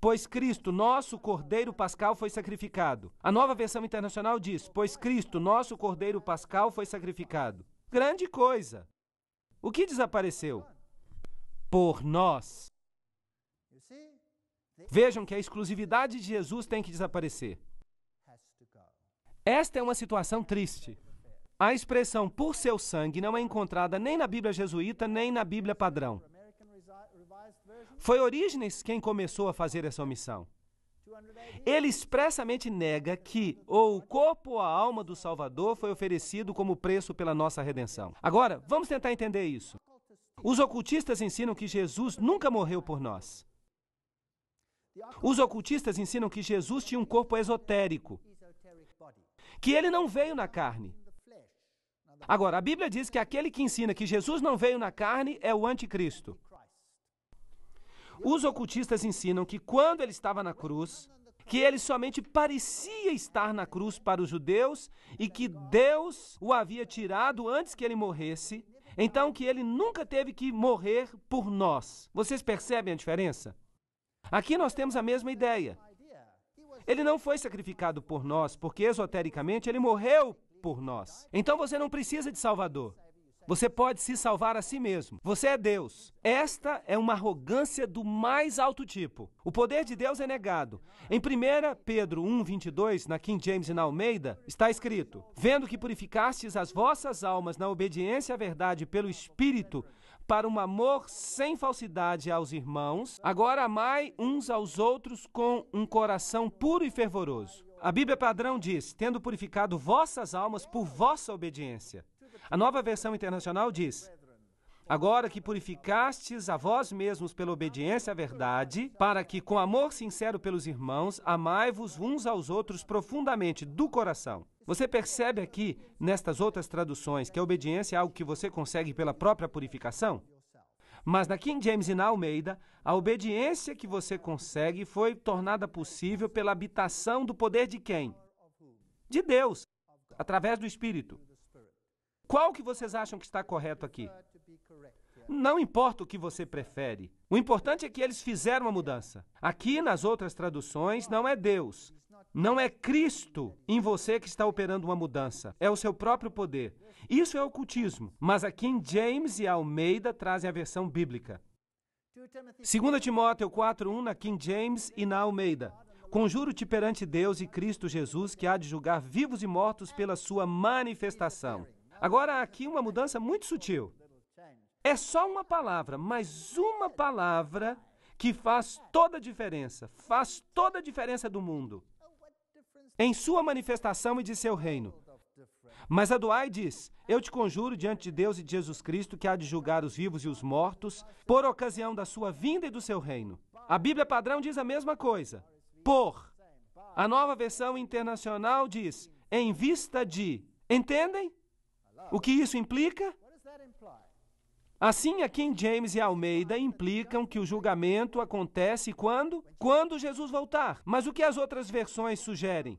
Pois Cristo, nosso Cordeiro Pascal, foi sacrificado. A nova versão internacional diz: Pois Cristo, nosso Cordeiro Pascal, foi sacrificado. Grande coisa! O que desapareceu? Por nós. Vejam que a exclusividade de Jesus tem que desaparecer. Esta é uma situação triste. A expressão por seu sangue não é encontrada nem na Bíblia jesuíta, nem na Bíblia padrão. Foi Orígenes quem começou a fazer essa omissão. Ele expressamente nega que ou o corpo ou a alma do Salvador foi oferecido como preço pela nossa redenção. Agora, vamos tentar entender isso. Os ocultistas ensinam que Jesus nunca morreu por nós. Os ocultistas ensinam que Jesus tinha um corpo esotérico, que ele não veio na carne. Agora, a Bíblia diz que aquele que ensina que Jesus não veio na carne é o anticristo. Os ocultistas ensinam que quando ele estava na cruz, que ele somente parecia estar na cruz para os judeus e que Deus o havia tirado antes que ele morresse, então que ele nunca teve que morrer por nós. Vocês percebem a diferença? Aqui nós temos a mesma ideia. Ele não foi sacrificado por nós, porque esotericamente ele morreu por nós. Então você não precisa de Salvador. Você pode se salvar a si mesmo. Você é Deus. Esta é uma arrogância do mais alto tipo. O poder de Deus é negado. Em 1 Pedro 1:22, na King James e na Almeida, está escrito: Vendo que purificastes as vossas almas na obediência à verdade pelo Espírito para um amor sem falsidade aos irmãos. Agora amai uns aos outros com um coração puro e fervoroso. A Bíblia padrão diz: tendo purificado vossas almas por vossa obediência. A nova versão internacional diz: Agora que purificastes a vós mesmos pela obediência à verdade, para que, com amor sincero pelos irmãos, amai-vos uns aos outros profundamente do coração. Você percebe aqui, nestas outras traduções, que a obediência é algo que você consegue pela própria purificação? Mas na King James e na Almeida, a obediência que você consegue foi tornada possível pela habitação do poder de quem? De Deus, através do Espírito. Qual que vocês acham que está correto aqui? Não importa o que você prefere. O importante é que eles fizeram a mudança. Aqui nas outras traduções, não é Deus, não é Cristo em você que está operando uma mudança, é o seu próprio poder. Isso é ocultismo. Mas aqui em James e Almeida trazem a versão bíblica. 2 Timóteo 4:1 na King James e na Almeida. Conjuro-te perante Deus e Cristo Jesus, que há de julgar vivos e mortos pela sua manifestação. Agora, aqui uma mudança muito sutil. É só uma palavra, mas uma palavra que faz toda a diferença, faz toda a diferença do mundo em sua manifestação e de seu reino. Mas Adoai diz: Eu te conjuro diante de Deus e de Jesus Cristo, que há de julgar os vivos e os mortos, por ocasião da sua vinda e do seu reino. A Bíblia padrão diz a mesma coisa. Por. A nova versão internacional diz: Em vista de. Entendem? O que isso implica? Assim, aqui em James e Almeida implicam que o julgamento acontece quando? Quando Jesus voltar. Mas o que as outras versões sugerem?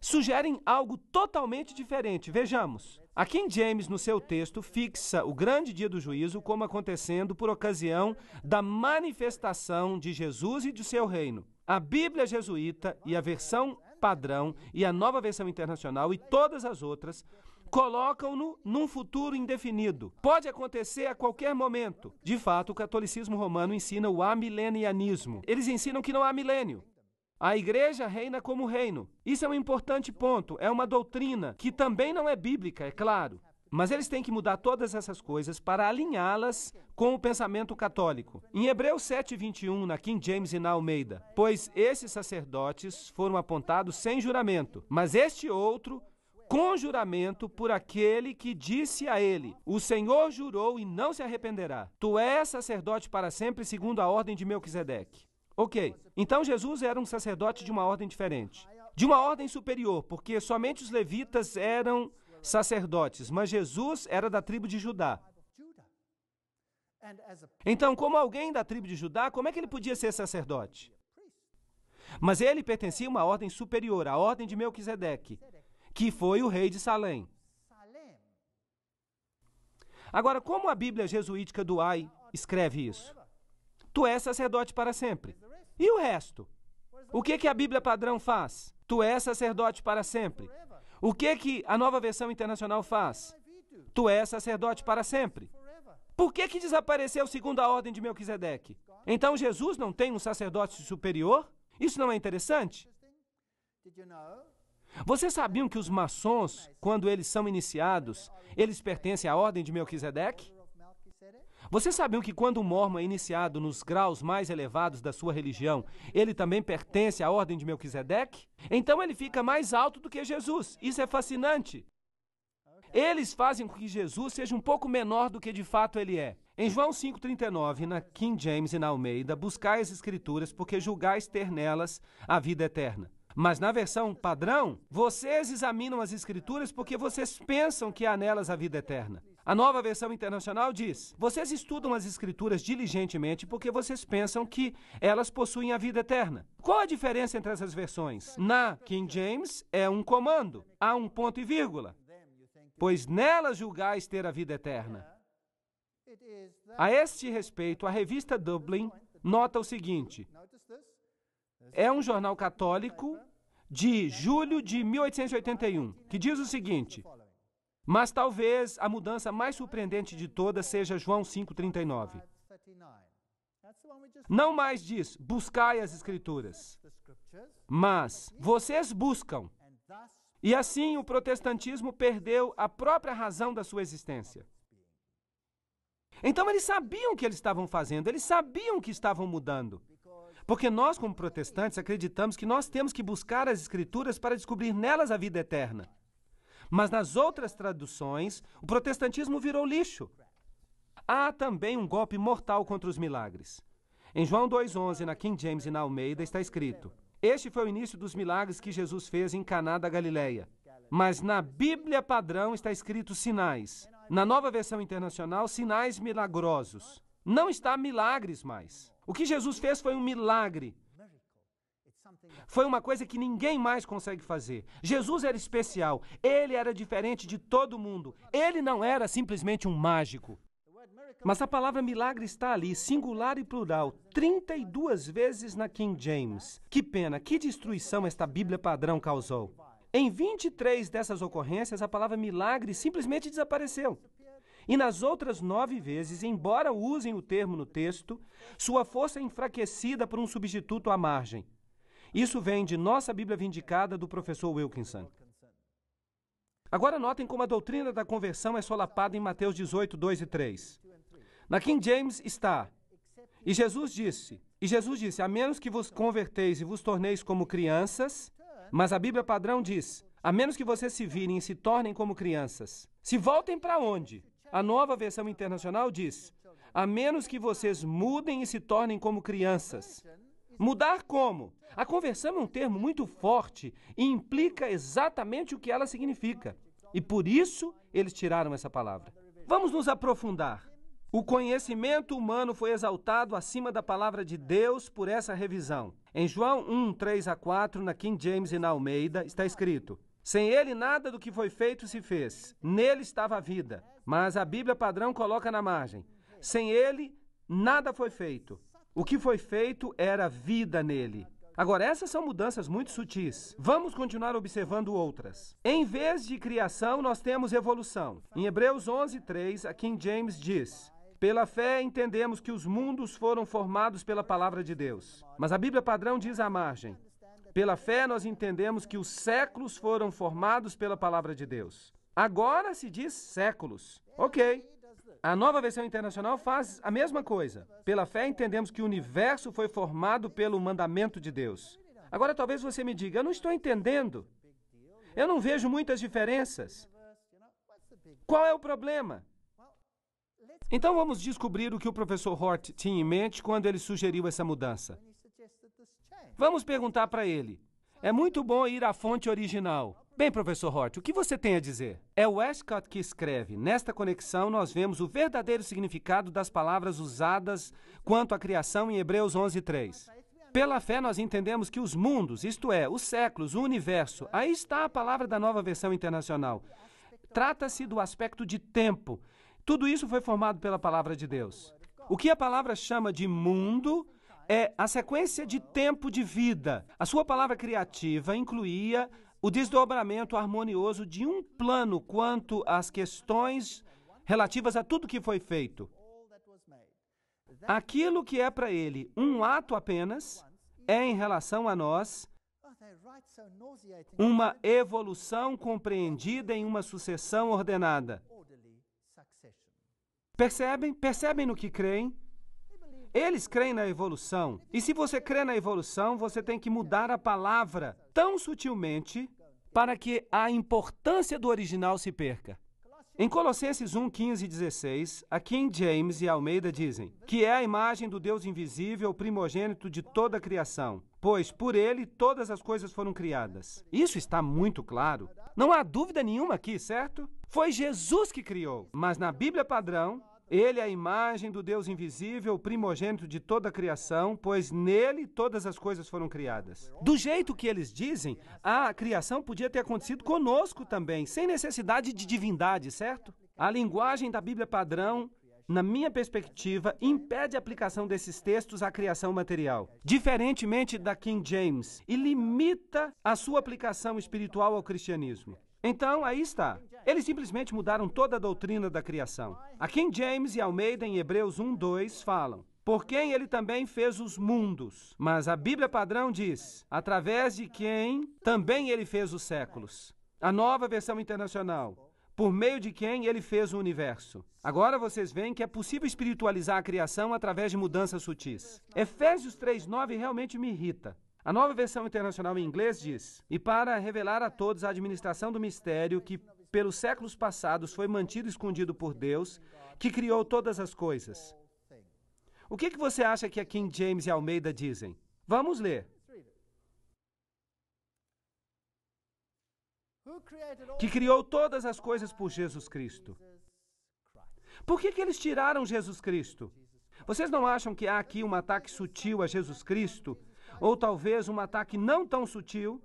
Sugerem algo totalmente diferente. Vejamos. Aqui em James, no seu texto, fixa o grande dia do juízo como acontecendo por ocasião da manifestação de Jesus e de seu reino. A Bíblia jesuíta e a versão padrão e a nova versão internacional e todas as outras colocam-no num futuro indefinido. Pode acontecer a qualquer momento. De fato, o catolicismo romano ensina o amilenianismo. Eles ensinam que não há milênio. A igreja reina como reino. Isso é um importante ponto. É uma doutrina que também não é bíblica, é claro. Mas eles têm que mudar todas essas coisas para alinhá-las com o pensamento católico. Em Hebreus 7:21, na King James e na Almeida, pois esses sacerdotes foram apontados sem juramento, mas este outro com juramento por aquele que disse a ele: O Senhor jurou e não se arrependerá. Tu és sacerdote para sempre, segundo a ordem de Melquisedeque. Ok, então Jesus era um sacerdote de uma ordem diferente, de uma ordem superior, porque somente os levitas eram sacerdotes, mas Jesus era da tribo de Judá. Então, como alguém da tribo de Judá, como é que ele podia ser sacerdote? Mas ele pertencia a uma ordem superior, a ordem de Melquisedeque que foi o rei de Salem. Agora, como a Bíblia jesuítica do AI escreve isso? Tu és sacerdote para sempre. E o resto? O que, que a Bíblia padrão faz? Tu és sacerdote para sempre. O que, que a nova versão internacional faz? Tu és sacerdote para sempre. Por que, que desapareceu segundo a ordem de Melquisedeque? Então Jesus não tem um sacerdote superior? Isso não é interessante? Vocês sabiam que os maçons, quando eles são iniciados, eles pertencem à ordem de Melquisedeque? Vocês sabiam que quando um mormon é iniciado nos graus mais elevados da sua religião, ele também pertence à ordem de Melquisedeque? Então ele fica mais alto do que Jesus. Isso é fascinante. Eles fazem com que Jesus seja um pouco menor do que de fato ele é. Em João 5,39, na King James e na Almeida, buscai as Escrituras, porque julgais ter nelas a vida eterna. Mas na versão padrão, vocês examinam as Escrituras porque vocês pensam que há nelas a vida eterna. A nova versão internacional diz: vocês estudam as Escrituras diligentemente porque vocês pensam que elas possuem a vida eterna. Qual a diferença entre essas versões? Na King James é um comando, há um ponto e vírgula, pois nelas julgais ter a vida eterna. A este respeito, a revista Dublin nota o seguinte: é um jornal católico de julho de 1881, que diz o seguinte: Mas talvez a mudança mais surpreendente de todas seja João 5,39. Não mais diz, buscai as Escrituras, mas vocês buscam. E assim o protestantismo perdeu a própria razão da sua existência. Então eles sabiam o que eles estavam fazendo, eles sabiam que estavam mudando. Porque nós, como protestantes, acreditamos que nós temos que buscar as Escrituras para descobrir nelas a vida eterna. Mas nas outras traduções, o protestantismo virou lixo. Há também um golpe mortal contra os milagres. Em João 2,11, na King James e na Almeida, está escrito: Este foi o início dos milagres que Jesus fez em Caná da Galileia. Mas na Bíblia padrão está escrito sinais. Na nova versão internacional, sinais milagrosos. Não está milagres mais. O que Jesus fez foi um milagre. Foi uma coisa que ninguém mais consegue fazer. Jesus era especial, ele era diferente de todo mundo. Ele não era simplesmente um mágico. Mas a palavra milagre está ali, singular e plural, 32 vezes na King James. Que pena, que destruição esta Bíblia padrão causou. Em 23 dessas ocorrências, a palavra milagre simplesmente desapareceu. E nas outras nove vezes, embora usem o termo no texto, sua força é enfraquecida por um substituto à margem. Isso vem de nossa Bíblia Vindicada do professor Wilkinson. Agora notem como a doutrina da conversão é solapada em Mateus 18, 2 e 3. Na King James está: E Jesus disse, e Jesus disse: A menos que vos converteis e vos torneis como crianças, mas a Bíblia padrão diz: A menos que vocês se virem e se tornem como crianças. Se voltem para onde? A nova versão internacional diz: a menos que vocês mudem e se tornem como crianças. Mudar como? A conversão é um termo muito forte e implica exatamente o que ela significa. E por isso eles tiraram essa palavra. Vamos nos aprofundar. O conhecimento humano foi exaltado acima da palavra de Deus por essa revisão. Em João 1, 3 a 4, na King James e na Almeida, está escrito: sem ele, nada do que foi feito se fez. Nele estava a vida. Mas a Bíblia padrão coloca na margem: sem ele, nada foi feito. O que foi feito era vida nele. Agora, essas são mudanças muito sutis. Vamos continuar observando outras. Em vez de criação, nós temos evolução. Em Hebreus 11, 3, a King James diz: Pela fé entendemos que os mundos foram formados pela palavra de Deus. Mas a Bíblia padrão diz à margem: pela fé, nós entendemos que os séculos foram formados pela palavra de Deus. Agora se diz séculos. Ok. A nova versão internacional faz a mesma coisa. Pela fé, entendemos que o universo foi formado pelo mandamento de Deus. Agora, talvez você me diga: eu não estou entendendo. Eu não vejo muitas diferenças. Qual é o problema? Então vamos descobrir o que o professor Hort tinha em mente quando ele sugeriu essa mudança. Vamos perguntar para ele. É muito bom ir à fonte original. Bem, professor Hort, o que você tem a dizer? É Westcott que escreve: Nesta conexão, nós vemos o verdadeiro significado das palavras usadas quanto à criação em Hebreus 11:3. Pela fé, nós entendemos que os mundos, isto é, os séculos, o universo, aí está a palavra da nova versão internacional. Trata-se do aspecto de tempo. Tudo isso foi formado pela palavra de Deus. O que a palavra chama de mundo é a sequência de tempo de vida. A sua palavra criativa incluía o desdobramento harmonioso de um plano quanto às questões relativas a tudo que foi feito. Aquilo que é para ele um ato apenas é, em relação a nós, uma evolução compreendida em uma sucessão ordenada. Percebem? Percebem no que creem? Eles creem na evolução. E se você crê na evolução, você tem que mudar a palavra tão sutilmente para que a importância do original se perca. Em Colossenses 1, 15 e 16, a King James e Almeida dizem que é a imagem do Deus invisível, primogênito de toda a criação, pois por ele todas as coisas foram criadas. Isso está muito claro. Não há dúvida nenhuma aqui, certo? Foi Jesus que criou, mas na Bíblia padrão, ele é a imagem do Deus invisível, primogênito de toda a criação, pois nele todas as coisas foram criadas. Do jeito que eles dizem, a criação podia ter acontecido conosco também, sem necessidade de divindade, certo? A linguagem da Bíblia padrão, na minha perspectiva, impede a aplicação desses textos à criação material, diferentemente da King James, e limita a sua aplicação espiritual ao cristianismo. Então, aí está. Eles simplesmente mudaram toda a doutrina da criação. A King James e Almeida, em Hebreus 1, 2, falam por quem ele também fez os mundos. Mas a Bíblia padrão diz, através de quem também ele fez os séculos. A nova versão internacional, por meio de quem ele fez o universo. Agora vocês veem que é possível espiritualizar a criação através de mudanças sutis. Efésios 3,9 realmente me irrita. A nova versão internacional em inglês diz: E para revelar a todos a administração do mistério que, pelos séculos passados, foi mantido escondido por Deus, que criou todas as coisas. O que, que você acha que a King James e Almeida dizem? Vamos ler. Que criou todas as coisas por Jesus Cristo. Por que, que eles tiraram Jesus Cristo? Vocês não acham que há aqui um ataque sutil a Jesus Cristo ou talvez um ataque não tão sutil,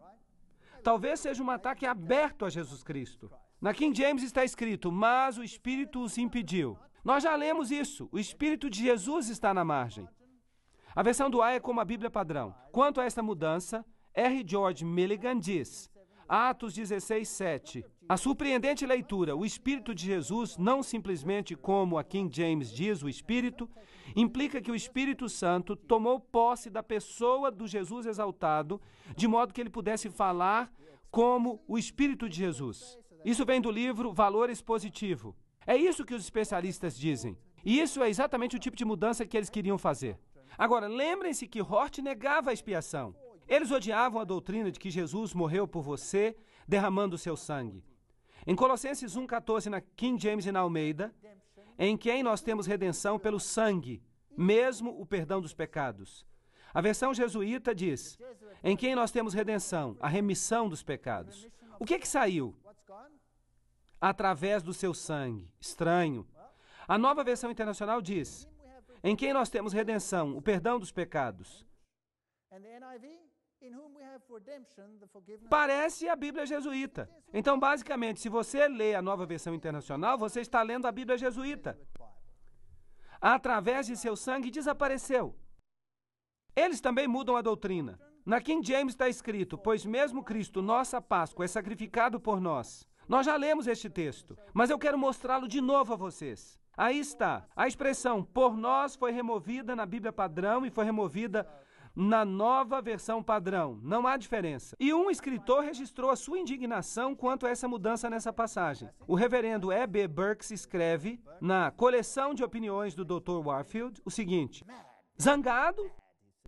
talvez seja um ataque aberto a Jesus Cristo. Na King James está escrito: Mas o Espírito os impediu. Nós já lemos isso. O Espírito de Jesus está na margem. A versão do A é como a Bíblia padrão. Quanto a esta mudança, R. George Milligan diz: Atos 16, 7. A surpreendente leitura, o Espírito de Jesus, não simplesmente como a King James diz, o Espírito, implica que o Espírito Santo tomou posse da pessoa do Jesus exaltado, de modo que ele pudesse falar como o Espírito de Jesus. Isso vem do livro Valor Expositivo. É isso que os especialistas dizem. E isso é exatamente o tipo de mudança que eles queriam fazer. Agora, lembrem-se que Hort negava a expiação. Eles odiavam a doutrina de que Jesus morreu por você, derramando o seu sangue. Em Colossenses 1,14, na King James e na Almeida, em quem nós temos redenção pelo sangue, mesmo o perdão dos pecados. A versão jesuíta diz: em quem nós temos redenção, a remissão dos pecados. O que é que saiu? Através do seu sangue. Estranho. A nova versão internacional diz: em quem nós temos redenção, o perdão dos pecados. Parece a Bíblia jesuíta. Então, basicamente, se você lê a nova versão internacional, você está lendo a Bíblia jesuíta. Através de seu sangue desapareceu. Eles também mudam a doutrina. Na King James está escrito: Pois mesmo Cristo, nossa Páscoa, é sacrificado por nós. Nós já lemos este texto, mas eu quero mostrá-lo de novo a vocês. Aí está. A expressão por nós foi removida na Bíblia padrão e foi removida na nova versão padrão. Não há diferença. E um escritor registrou a sua indignação quanto a essa mudança nessa passagem. O reverendo E.B. Burks escreve, na coleção de opiniões do Dr. Warfield, o seguinte: Zangado?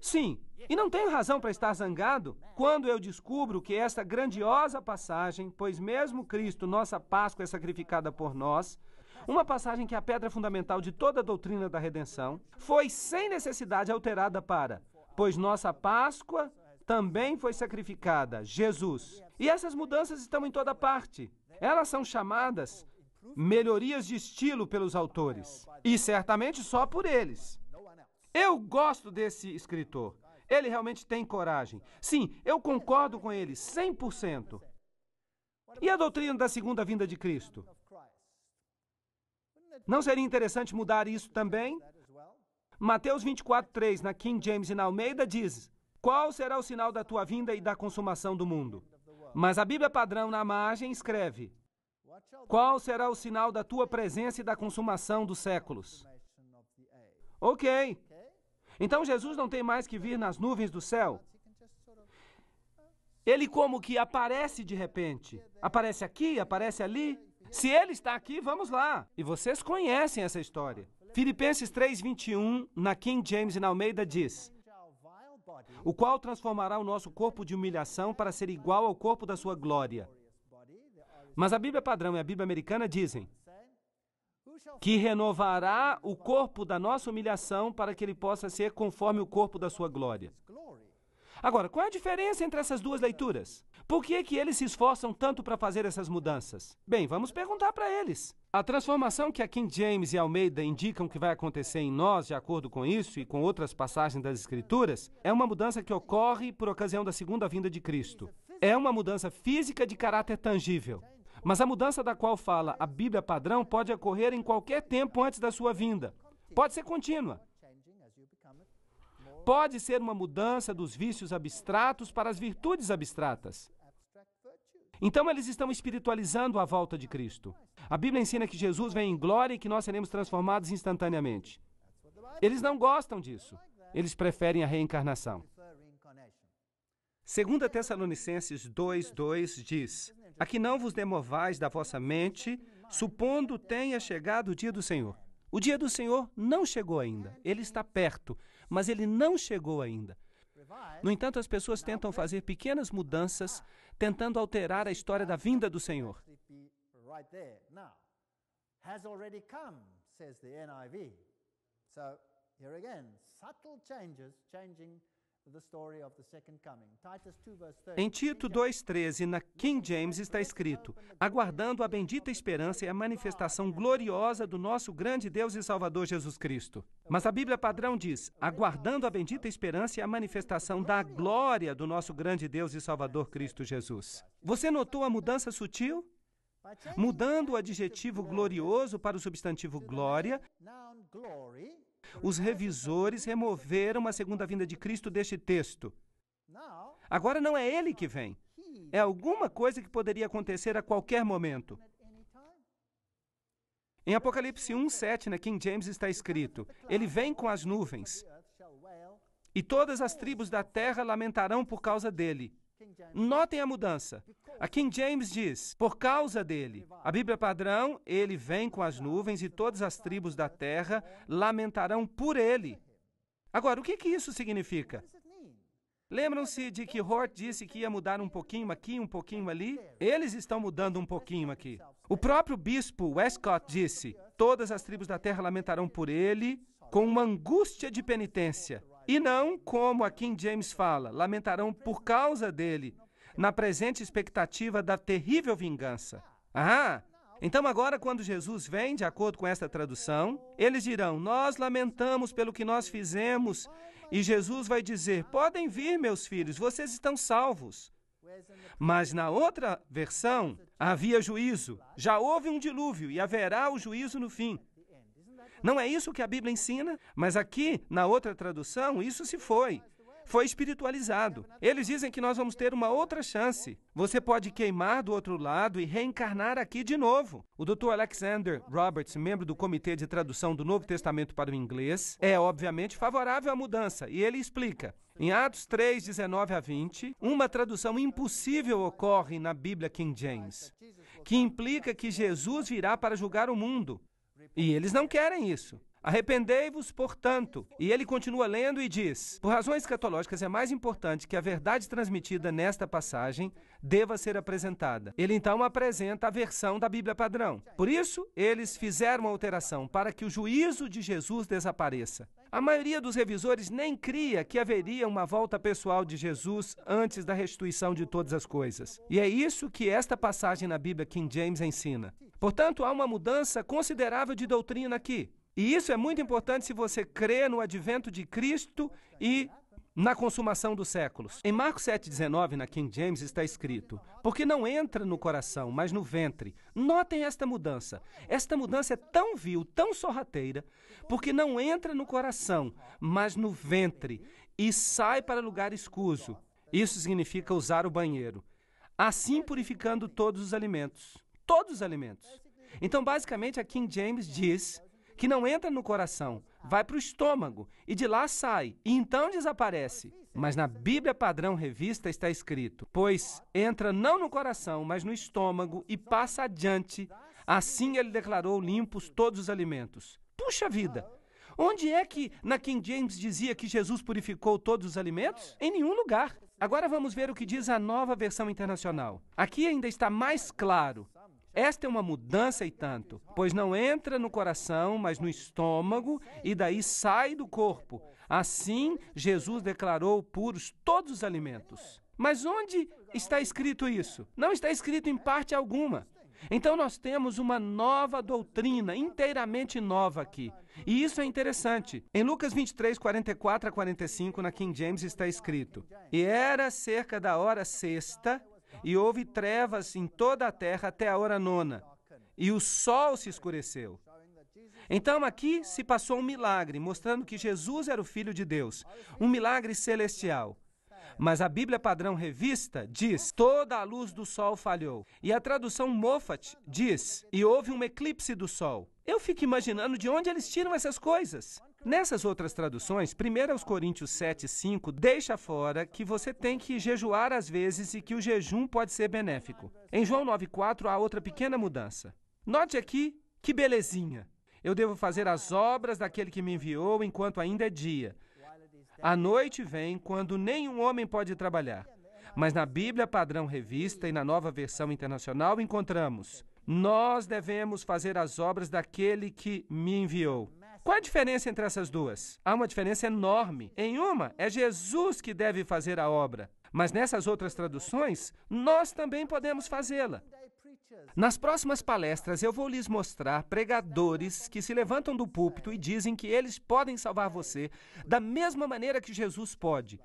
Sim, e não tenho razão para estar zangado quando eu descubro que esta grandiosa passagem, pois mesmo Cristo, nossa Páscoa, é sacrificada por nós, uma passagem que é a pedra fundamental de toda a doutrina da redenção, foi sem necessidade alterada para pois nossa Páscoa também foi sacrificada, Jesus. E essas mudanças estão em toda parte. Elas são chamadas melhorias de estilo pelos autores, e certamente só por eles. Eu gosto desse escritor. Ele realmente tem coragem. Sim, eu concordo com ele 100%. E a doutrina da segunda vinda de Cristo? Não seria interessante mudar isso também? Mateus 24, 3, na King James e na Almeida, diz: Qual será o sinal da tua vinda e da consumação do mundo? Mas a Bíblia padrão na margem escreve: Qual será o sinal da tua presença e da consumação dos séculos? Ok. Então Jesus não tem mais que vir nas nuvens do céu. Ele como que aparece de repente. Aparece aqui, aparece ali. Se ele está aqui, vamos lá. E vocês conhecem essa história. Filipenses 3:21, na King James e na Almeida diz: O qual transformará o nosso corpo de humilhação para ser igual ao corpo da sua glória. Mas a Bíblia padrão e a Bíblia americana dizem: que renovará o corpo da nossa humilhação para que ele possa ser conforme o corpo da sua glória. Agora, qual é a diferença entre essas duas leituras? Por que, que eles se esforçam tanto para fazer essas mudanças? Bem, vamos perguntar para eles. A transformação que a King James e Almeida indicam que vai acontecer em nós, de acordo com isso e com outras passagens das Escrituras, é uma mudança que ocorre por ocasião da segunda vinda de Cristo. É uma mudança física de caráter tangível. Mas a mudança da qual fala a Bíblia padrão pode ocorrer em qualquer tempo antes da sua vinda. Pode ser contínua. Pode ser uma mudança dos vícios abstratos para as virtudes abstratas. Então eles estão espiritualizando a volta de Cristo. A Bíblia ensina que Jesus vem em glória e que nós seremos transformados instantaneamente. Eles não gostam disso. Eles preferem a reencarnação. 2 Tessalonicenses 2,2 diz: A que não vos demovais da vossa mente, supondo tenha chegado o dia do Senhor. O dia do Senhor não chegou ainda, ele está perto mas ele não chegou ainda. No entanto, as pessoas tentam né? fazer pequenas ah, mudanças, tá. tentando alterar a história da vinda do Senhor. changes, changing em Tito 2,13, na King James, está escrito: Aguardando a bendita esperança e a manifestação gloriosa do nosso grande Deus e Salvador Jesus Cristo. Mas a Bíblia padrão diz: Aguardando a bendita esperança e a manifestação da glória do nosso grande Deus e Salvador Cristo Jesus. Você notou a mudança sutil? Mudando o adjetivo glorioso para o substantivo glória, os revisores removeram a segunda vinda de Cristo deste texto. Agora não é ele que vem. É alguma coisa que poderia acontecer a qualquer momento. Em Apocalipse 1:7, na né, King James está escrito: Ele vem com as nuvens, e todas as tribos da terra lamentarão por causa dele. Notem a mudança. A King James diz, por causa dele. A Bíblia padrão, ele vem com as nuvens e todas as tribos da terra lamentarão por ele. Agora, o que, que isso significa? Lembram-se de que Hort disse que ia mudar um pouquinho aqui, um pouquinho ali? Eles estão mudando um pouquinho aqui. O próprio bispo Westcott disse: Todas as tribos da terra lamentarão por ele com uma angústia de penitência. E não como a King James fala, lamentarão por causa dele, na presente expectativa da terrível vingança. Ah, então agora quando Jesus vem, de acordo com esta tradução, eles dirão: "Nós lamentamos pelo que nós fizemos". E Jesus vai dizer: "Podem vir, meus filhos, vocês estão salvos". Mas na outra versão, havia juízo. Já houve um dilúvio e haverá o juízo no fim. Não é isso que a Bíblia ensina, mas aqui, na outra tradução, isso se foi. Foi espiritualizado. Eles dizem que nós vamos ter uma outra chance. Você pode queimar do outro lado e reencarnar aqui de novo. O Dr. Alexander Roberts, membro do Comitê de Tradução do Novo Testamento para o Inglês, é obviamente favorável à mudança e ele explica. Em Atos 3, 19 a 20, uma tradução impossível ocorre na Bíblia King James, que implica que Jesus virá para julgar o mundo. E eles não querem isso. Arrependei-vos, portanto. E ele continua lendo e diz: Por razões escatológicas, é mais importante que a verdade transmitida nesta passagem deva ser apresentada. Ele então apresenta a versão da Bíblia padrão. Por isso, eles fizeram uma alteração para que o juízo de Jesus desapareça. A maioria dos revisores nem cria que haveria uma volta pessoal de Jesus antes da restituição de todas as coisas. E é isso que esta passagem na Bíblia King James ensina. Portanto, há uma mudança considerável de doutrina aqui. E isso é muito importante se você crê no advento de Cristo e na consumação dos séculos. Em Marcos 7,19, na King James, está escrito: Porque não entra no coração, mas no ventre. Notem esta mudança. Esta mudança é tão vil, tão sorrateira, porque não entra no coração, mas no ventre, e sai para lugar escuso. Isso significa usar o banheiro, assim purificando todos os alimentos todos os alimentos. Então, basicamente, a King James diz que não entra no coração, vai para o estômago e de lá sai, e então desaparece. Mas na Bíblia Padrão Revista está escrito: pois entra não no coração, mas no estômago e passa adiante. Assim ele declarou limpos todos os alimentos. Puxa vida! Onde é que na King James dizia que Jesus purificou todos os alimentos? Em nenhum lugar. Agora vamos ver o que diz a nova versão internacional. Aqui ainda está mais claro esta é uma mudança e tanto, pois não entra no coração, mas no estômago, e daí sai do corpo. Assim, Jesus declarou puros todos os alimentos. Mas onde está escrito isso? Não está escrito em parte alguma. Então nós temos uma nova doutrina, inteiramente nova aqui. E isso é interessante. Em Lucas 23, 44 a 45, na King James está escrito: E era cerca da hora sexta, e houve trevas em toda a terra até a hora nona, e o sol se escureceu. Então aqui se passou um milagre, mostrando que Jesus era o Filho de Deus, um milagre celestial. Mas a Bíblia padrão revista diz: toda a luz do sol falhou. E a tradução Moffat diz: e houve um eclipse do sol. Eu fico imaginando de onde eles tiram essas coisas. Nessas outras traduções, 1 Coríntios 7, 5 deixa fora que você tem que jejuar às vezes e que o jejum pode ser benéfico. Em João 9, 4 há outra pequena mudança. Note aqui que belezinha! Eu devo fazer as obras daquele que me enviou enquanto ainda é dia. A noite vem quando nenhum homem pode trabalhar. Mas na Bíblia Padrão Revista e na nova versão internacional encontramos: Nós devemos fazer as obras daquele que me enviou. Qual a diferença entre essas duas? Há uma diferença enorme. Em uma, é Jesus que deve fazer a obra, mas nessas outras traduções, nós também podemos fazê-la. Nas próximas palestras, eu vou lhes mostrar pregadores que se levantam do púlpito e dizem que eles podem salvar você da mesma maneira que Jesus pode.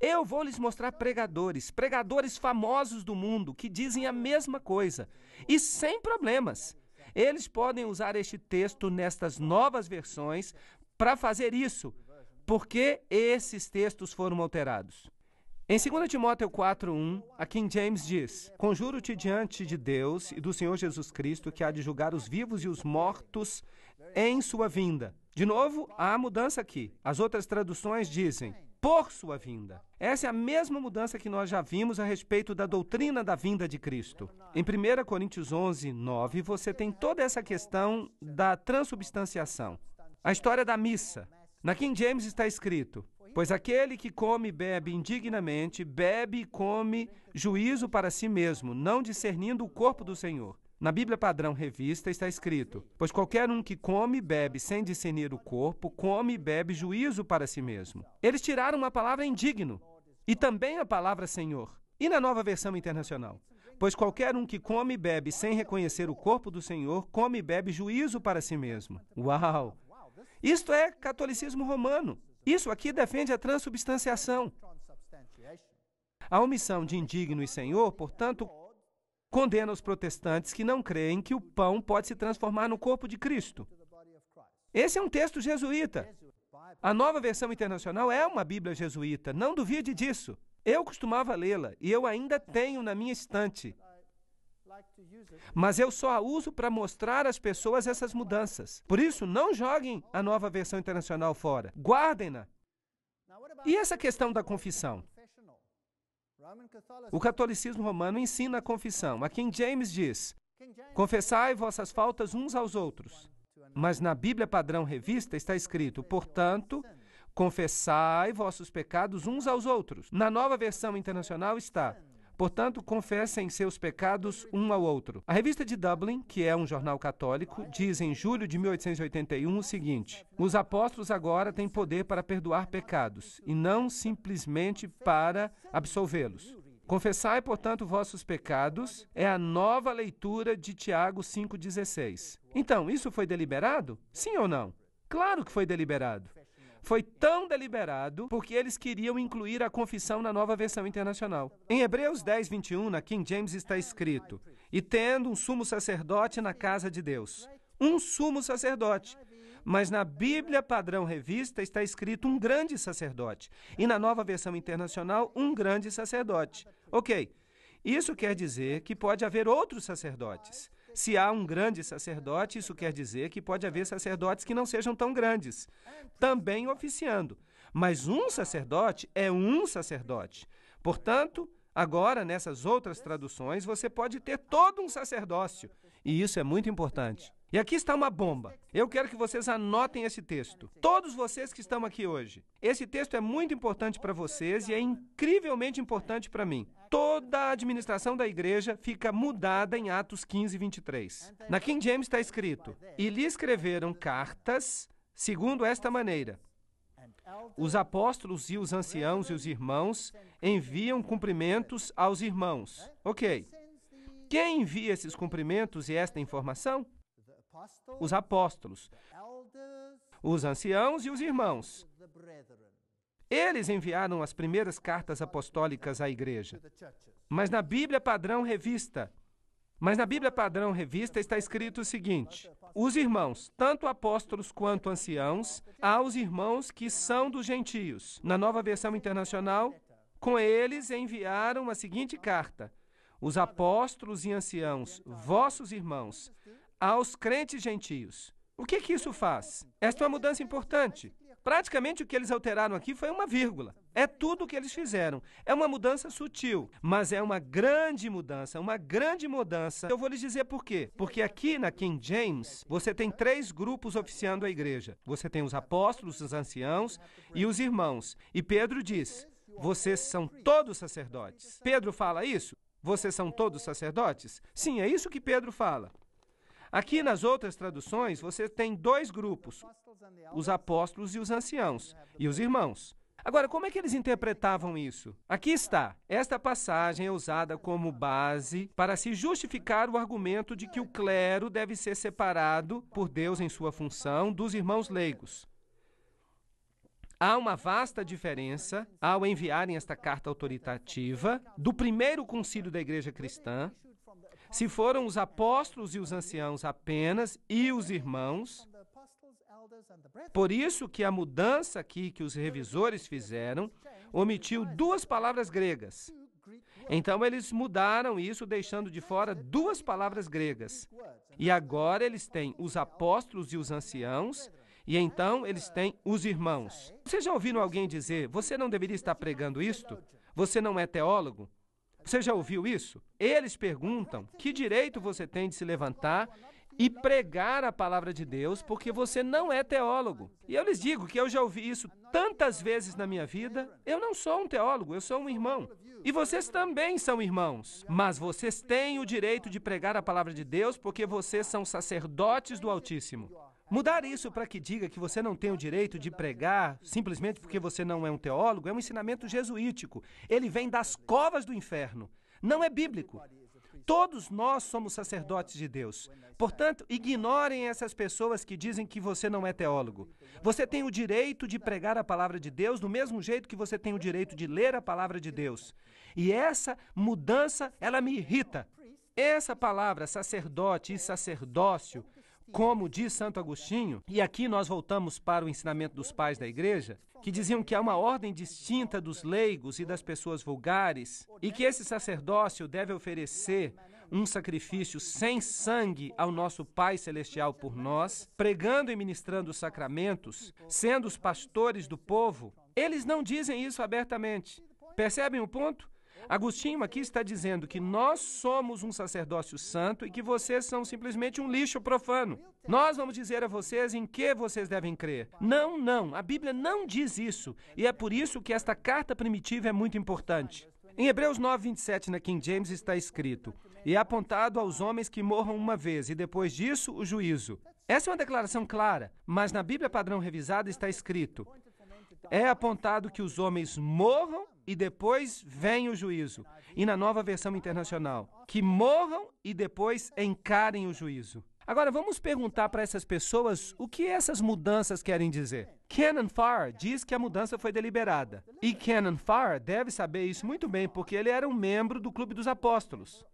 Eu vou lhes mostrar pregadores, pregadores famosos do mundo que dizem a mesma coisa e sem problemas. Eles podem usar este texto nestas novas versões para fazer isso, porque esses textos foram alterados. Em 2 Timóteo 4:1, a King James diz: Conjuro-te diante de Deus e do Senhor Jesus Cristo, que há de julgar os vivos e os mortos em sua vinda. De novo, há mudança aqui. As outras traduções dizem: por sua vinda. Essa é a mesma mudança que nós já vimos a respeito da doutrina da vinda de Cristo. Em 1 Coríntios 11, 9, você tem toda essa questão da transubstanciação. A história da missa. Na King James está escrito: Pois aquele que come e bebe indignamente, bebe e come juízo para si mesmo, não discernindo o corpo do Senhor. Na Bíblia Padrão Revista está escrito: Pois qualquer um que come e bebe sem discernir o corpo, come e bebe juízo para si mesmo. Eles tiraram uma palavra indigno e também a palavra Senhor. E na nova versão internacional? Pois qualquer um que come e bebe sem reconhecer o corpo do Senhor, come e bebe juízo para si mesmo. Uau! Isto é catolicismo romano. Isso aqui defende a transubstanciação. A omissão de indigno e Senhor, portanto, condena os protestantes que não creem que o pão pode se transformar no corpo de Cristo. Esse é um texto jesuíta. A nova versão internacional é uma Bíblia jesuíta, não duvide disso. Eu costumava lê-la e eu ainda tenho na minha estante. Mas eu só a uso para mostrar às pessoas essas mudanças. Por isso, não joguem a nova versão internacional fora. Guardem-na. E essa questão da confissão? O catolicismo romano ensina a confissão. A King James diz: Confessai vossas faltas uns aos outros. Mas na Bíblia padrão revista está escrito: Portanto, confessai vossos pecados uns aos outros. Na nova versão internacional está: Portanto, confessem seus pecados um ao outro. A revista de Dublin, que é um jornal católico, diz em julho de 1881 o seguinte: Os apóstolos agora têm poder para perdoar pecados e não simplesmente para absolvê-los. Confessai, portanto, vossos pecados é a nova leitura de Tiago 5,16. Então, isso foi deliberado? Sim ou não? Claro que foi deliberado foi tão deliberado porque eles queriam incluir a confissão na nova versão internacional. Em Hebreus 10, 21, na King James está escrito: E tendo um sumo sacerdote na casa de Deus. Um sumo sacerdote. Mas na Bíblia padrão revista está escrito um grande sacerdote. E na nova versão internacional, um grande sacerdote. Ok. Isso quer dizer que pode haver outros sacerdotes. Se há um grande sacerdote, isso quer dizer que pode haver sacerdotes que não sejam tão grandes, também oficiando. Mas um sacerdote é um sacerdote. Portanto, agora, nessas outras traduções, você pode ter todo um sacerdócio e isso é muito importante. E aqui está uma bomba. Eu quero que vocês anotem esse texto. Todos vocês que estão aqui hoje. Esse texto é muito importante para vocês e é incrivelmente importante para mim. Toda a administração da igreja fica mudada em Atos 15, 23. Na King James está escrito: E lhe escreveram cartas segundo esta maneira. Os apóstolos e os anciãos e os irmãos enviam cumprimentos aos irmãos. Ok. Quem envia esses cumprimentos e esta informação? Os apóstolos, os anciãos e os irmãos. Eles enviaram as primeiras cartas apostólicas à igreja. Mas na Bíblia padrão revista, mas na Bíblia padrão revista está escrito o seguinte: Os irmãos, tanto apóstolos quanto anciãos, aos irmãos que são dos gentios. Na Nova Versão Internacional, com eles enviaram a seguinte carta: os apóstolos e anciãos, vossos irmãos, aos crentes gentios. O que que isso faz? Esta é uma mudança importante. Praticamente o que eles alteraram aqui foi uma vírgula. É tudo o que eles fizeram. É uma mudança sutil, mas é uma grande mudança, uma grande mudança. Eu vou lhes dizer por quê. Porque aqui na King James, você tem três grupos oficiando a igreja. Você tem os apóstolos, os anciãos e os irmãos. E Pedro diz: vocês são todos sacerdotes. Pedro fala isso? Vocês são todos sacerdotes? Sim, é isso que Pedro fala. Aqui nas outras traduções, você tem dois grupos: os apóstolos e os anciãos, e os irmãos. Agora, como é que eles interpretavam isso? Aqui está. Esta passagem é usada como base para se justificar o argumento de que o clero deve ser separado por Deus em sua função dos irmãos leigos. Há uma vasta diferença ao enviarem esta carta autoritativa do primeiro concílio da Igreja Cristã, se foram os apóstolos e os anciãos apenas e os irmãos. Por isso que a mudança aqui que os revisores fizeram omitiu duas palavras gregas. Então eles mudaram isso, deixando de fora duas palavras gregas. E agora eles têm os apóstolos e os anciãos e então eles têm os irmãos. Vocês já ouviram alguém dizer: você não deveria estar pregando isto? Você não é teólogo? Você já ouviu isso? Eles perguntam: que direito você tem de se levantar e pregar a palavra de Deus porque você não é teólogo. E eu lhes digo que eu já ouvi isso tantas vezes na minha vida. Eu não sou um teólogo, eu sou um irmão. E vocês também são irmãos. Mas vocês têm o direito de pregar a palavra de Deus porque vocês são sacerdotes do Altíssimo. Mudar isso para que diga que você não tem o direito de pregar simplesmente porque você não é um teólogo é um ensinamento jesuítico. Ele vem das covas do inferno. Não é bíblico. Todos nós somos sacerdotes de Deus. Portanto, ignorem essas pessoas que dizem que você não é teólogo. Você tem o direito de pregar a palavra de Deus do mesmo jeito que você tem o direito de ler a palavra de Deus. E essa mudança, ela me irrita. Essa palavra sacerdote e sacerdócio como diz Santo Agostinho, e aqui nós voltamos para o ensinamento dos pais da igreja, que diziam que há uma ordem distinta dos leigos e das pessoas vulgares, e que esse sacerdócio deve oferecer um sacrifício sem sangue ao nosso Pai Celestial por nós, pregando e ministrando os sacramentos, sendo os pastores do povo. Eles não dizem isso abertamente. Percebem o ponto? Agostinho aqui está dizendo que nós somos um sacerdócio santo e que vocês são simplesmente um lixo profano. Nós vamos dizer a vocês em que vocês devem crer. Não, não, a Bíblia não diz isso. E é por isso que esta carta primitiva é muito importante. Em Hebreus 9, 27, na King James, está escrito: E é apontado aos homens que morram uma vez, e depois disso o juízo. Essa é uma declaração clara, mas na Bíblia padrão revisada está escrito: É apontado que os homens morram e depois vem o juízo. E na nova versão internacional, que morram e depois encarem o juízo. Agora vamos perguntar para essas pessoas o que essas mudanças querem dizer. Kenan Farr diz que a mudança foi deliberada. E Kenan Farr deve saber isso muito bem, porque ele era um membro do Clube dos Apóstolos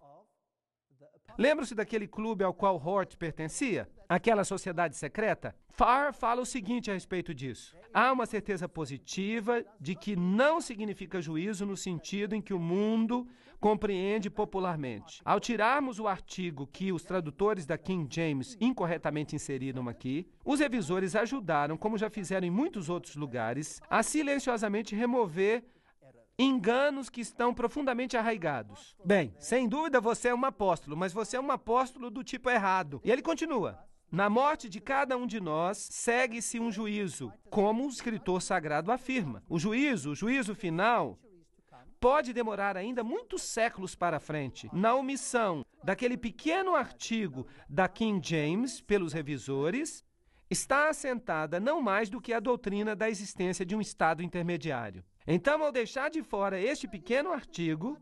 lembra se daquele clube ao qual Hort pertencia? Aquela sociedade secreta? Farr fala o seguinte a respeito disso. Há uma certeza positiva de que não significa juízo no sentido em que o mundo compreende popularmente. Ao tirarmos o artigo que os tradutores da King James incorretamente inseriram aqui, os revisores ajudaram, como já fizeram em muitos outros lugares, a silenciosamente remover enganos que estão profundamente arraigados. Bem, sem dúvida você é um apóstolo, mas você é um apóstolo do tipo errado. E ele continua: na morte de cada um de nós segue-se um juízo, como o escritor sagrado afirma. O juízo, o juízo final, pode demorar ainda muitos séculos para frente. Na omissão daquele pequeno artigo da King James pelos revisores, está assentada não mais do que a doutrina da existência de um Estado intermediário. Então, ao deixar de fora este pequeno artigo,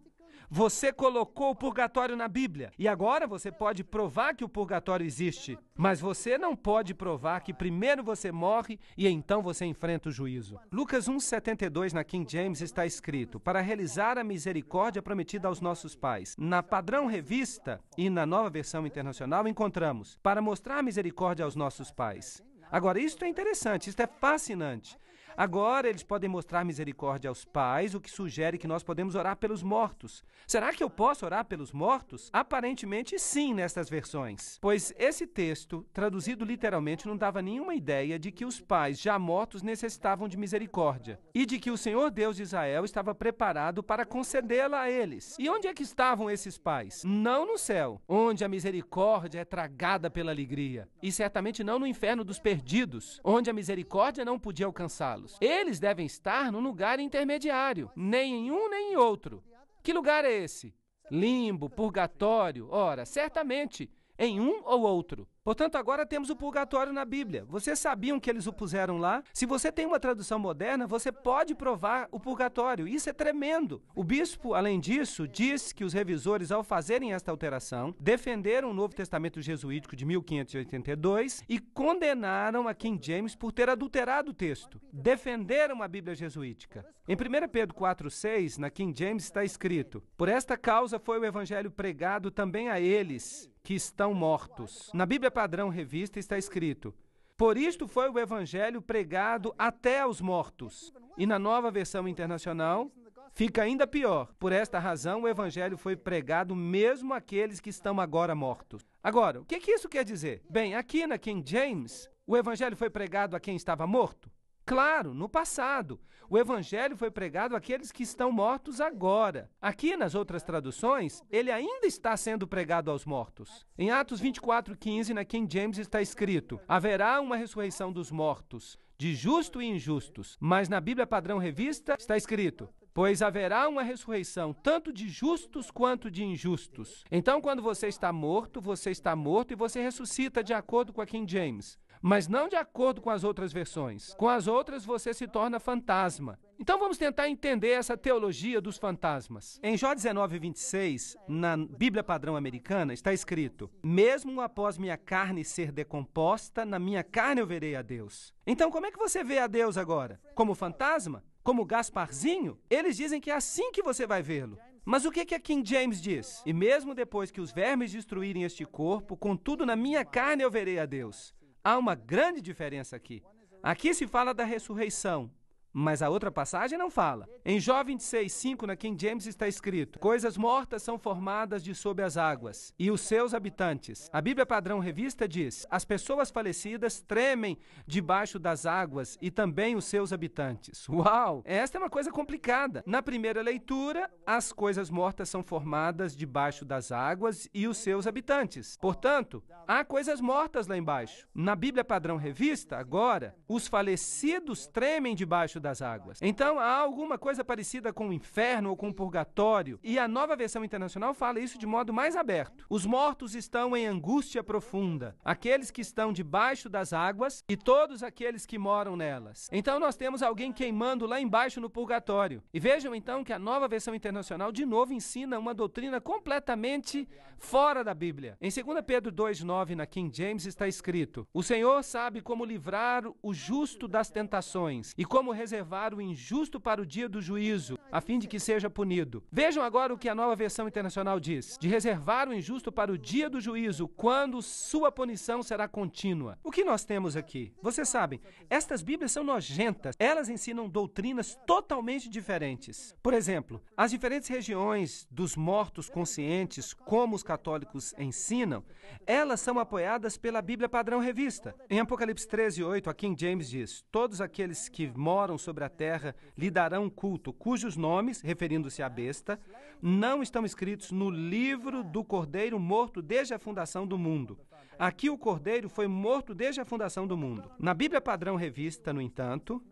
você colocou o purgatório na Bíblia e agora você pode provar que o purgatório existe, mas você não pode provar que primeiro você morre e então você enfrenta o juízo. Lucas 1:72 na King James está escrito: "Para realizar a misericórdia prometida aos nossos pais". Na Padrão Revista e na Nova Versão Internacional encontramos: "Para mostrar misericórdia aos nossos pais". Agora, isto é interessante, isto é fascinante. Agora eles podem mostrar misericórdia aos pais, o que sugere que nós podemos orar pelos mortos. Será que eu posso orar pelos mortos? Aparentemente sim, nestas versões. Pois esse texto, traduzido literalmente, não dava nenhuma ideia de que os pais já mortos necessitavam de misericórdia e de que o Senhor Deus de Israel estava preparado para concedê-la a eles. E onde é que estavam esses pais? Não no céu, onde a misericórdia é tragada pela alegria, e certamente não no inferno dos perdidos, onde a misericórdia não podia alcançá-la los Eles devem estar num lugar intermediário, nem em um nem em outro. Que lugar é esse? Limbo, purgatório? Ora, certamente, em um ou outro. Portanto, agora temos o purgatório na Bíblia. Vocês sabiam que eles o puseram lá? Se você tem uma tradução moderna, você pode provar o purgatório. Isso é tremendo. O bispo, além disso, diz que os revisores, ao fazerem esta alteração, defenderam o Novo Testamento Jesuítico de 1582 e condenaram a King James por ter adulterado o texto. Defenderam a Bíblia jesuítica. Em 1 Pedro 4,6, na King James, está escrito: Por esta causa foi o evangelho pregado também a eles que estão mortos. Na Bíblia Padrão Revista está escrito: Por isto foi o evangelho pregado até aos mortos. E na nova versão internacional, fica ainda pior. Por esta razão, o evangelho foi pregado mesmo àqueles que estão agora mortos. Agora, o que, que isso quer dizer? Bem, aqui na King James, o evangelho foi pregado a quem estava morto. Claro, no passado. O evangelho foi pregado àqueles que estão mortos agora. Aqui nas outras traduções, ele ainda está sendo pregado aos mortos. Em Atos 24:15, na King James está escrito: "Haverá uma ressurreição dos mortos, de justo e injustos". Mas na Bíblia Padrão Revista está escrito: pois haverá uma ressurreição, tanto de justos quanto de injustos. Então, quando você está morto, você está morto e você ressuscita de acordo com a King James mas não de acordo com as outras versões. Com as outras, você se torna fantasma. Então vamos tentar entender essa teologia dos fantasmas. Em Jó 19, 26, na Bíblia padrão americana, está escrito: Mesmo após minha carne ser decomposta, na minha carne eu verei a Deus. Então como é que você vê a Deus agora? Como fantasma? Como Gasparzinho? Eles dizem que é assim que você vai vê-lo. Mas o que, que a King James diz? E mesmo depois que os vermes destruírem este corpo, contudo na minha carne eu verei a Deus. Há uma grande diferença aqui. Aqui se fala da ressurreição, mas a outra passagem não fala. Em Jó 26, 5, na King James está escrito: Coisas mortas são formadas de sob as águas, e os seus habitantes. A Bíblia Padrão Revista diz: As pessoas falecidas tremem debaixo das águas e também os seus habitantes. Uau! Esta é uma coisa complicada. Na primeira leitura, as coisas mortas são formadas debaixo das águas e os seus habitantes. Portanto, há coisas mortas lá embaixo. Na Bíblia Padrão Revista, agora, os falecidos tremem debaixo debaixo das águas. Então há alguma coisa parecida com o inferno ou com o purgatório, e a nova versão internacional fala isso de modo mais aberto. Os mortos estão em angústia profunda, aqueles que estão debaixo das águas e todos aqueles que moram nelas. Então nós temos alguém queimando lá embaixo no purgatório. E vejam então que a nova versão internacional de novo ensina uma doutrina completamente fora da Bíblia. Em 2 Pedro 2:9 na King James está escrito: "O Senhor sabe como livrar o justo das tentações e como reservar o injusto para o dia do juízo, a fim de que seja punido. Vejam agora o que a nova versão internacional diz: de reservar o injusto para o dia do juízo, quando sua punição será contínua. O que nós temos aqui? Vocês sabem, estas Bíblias são nojentas. Elas ensinam doutrinas totalmente diferentes. Por exemplo, as diferentes regiões dos mortos conscientes, como os católicos ensinam, elas são apoiadas pela Bíblia Padrão Revista. Em Apocalipse 13, 8, a King James diz: Todos aqueles que moram sobre a terra lhe darão culto, cujos nomes, referindo-se à besta, não estão escritos no livro do cordeiro morto desde a fundação do mundo. Aqui o cordeiro foi morto desde a fundação do mundo. Na Bíblia Padrão Revista, no entanto,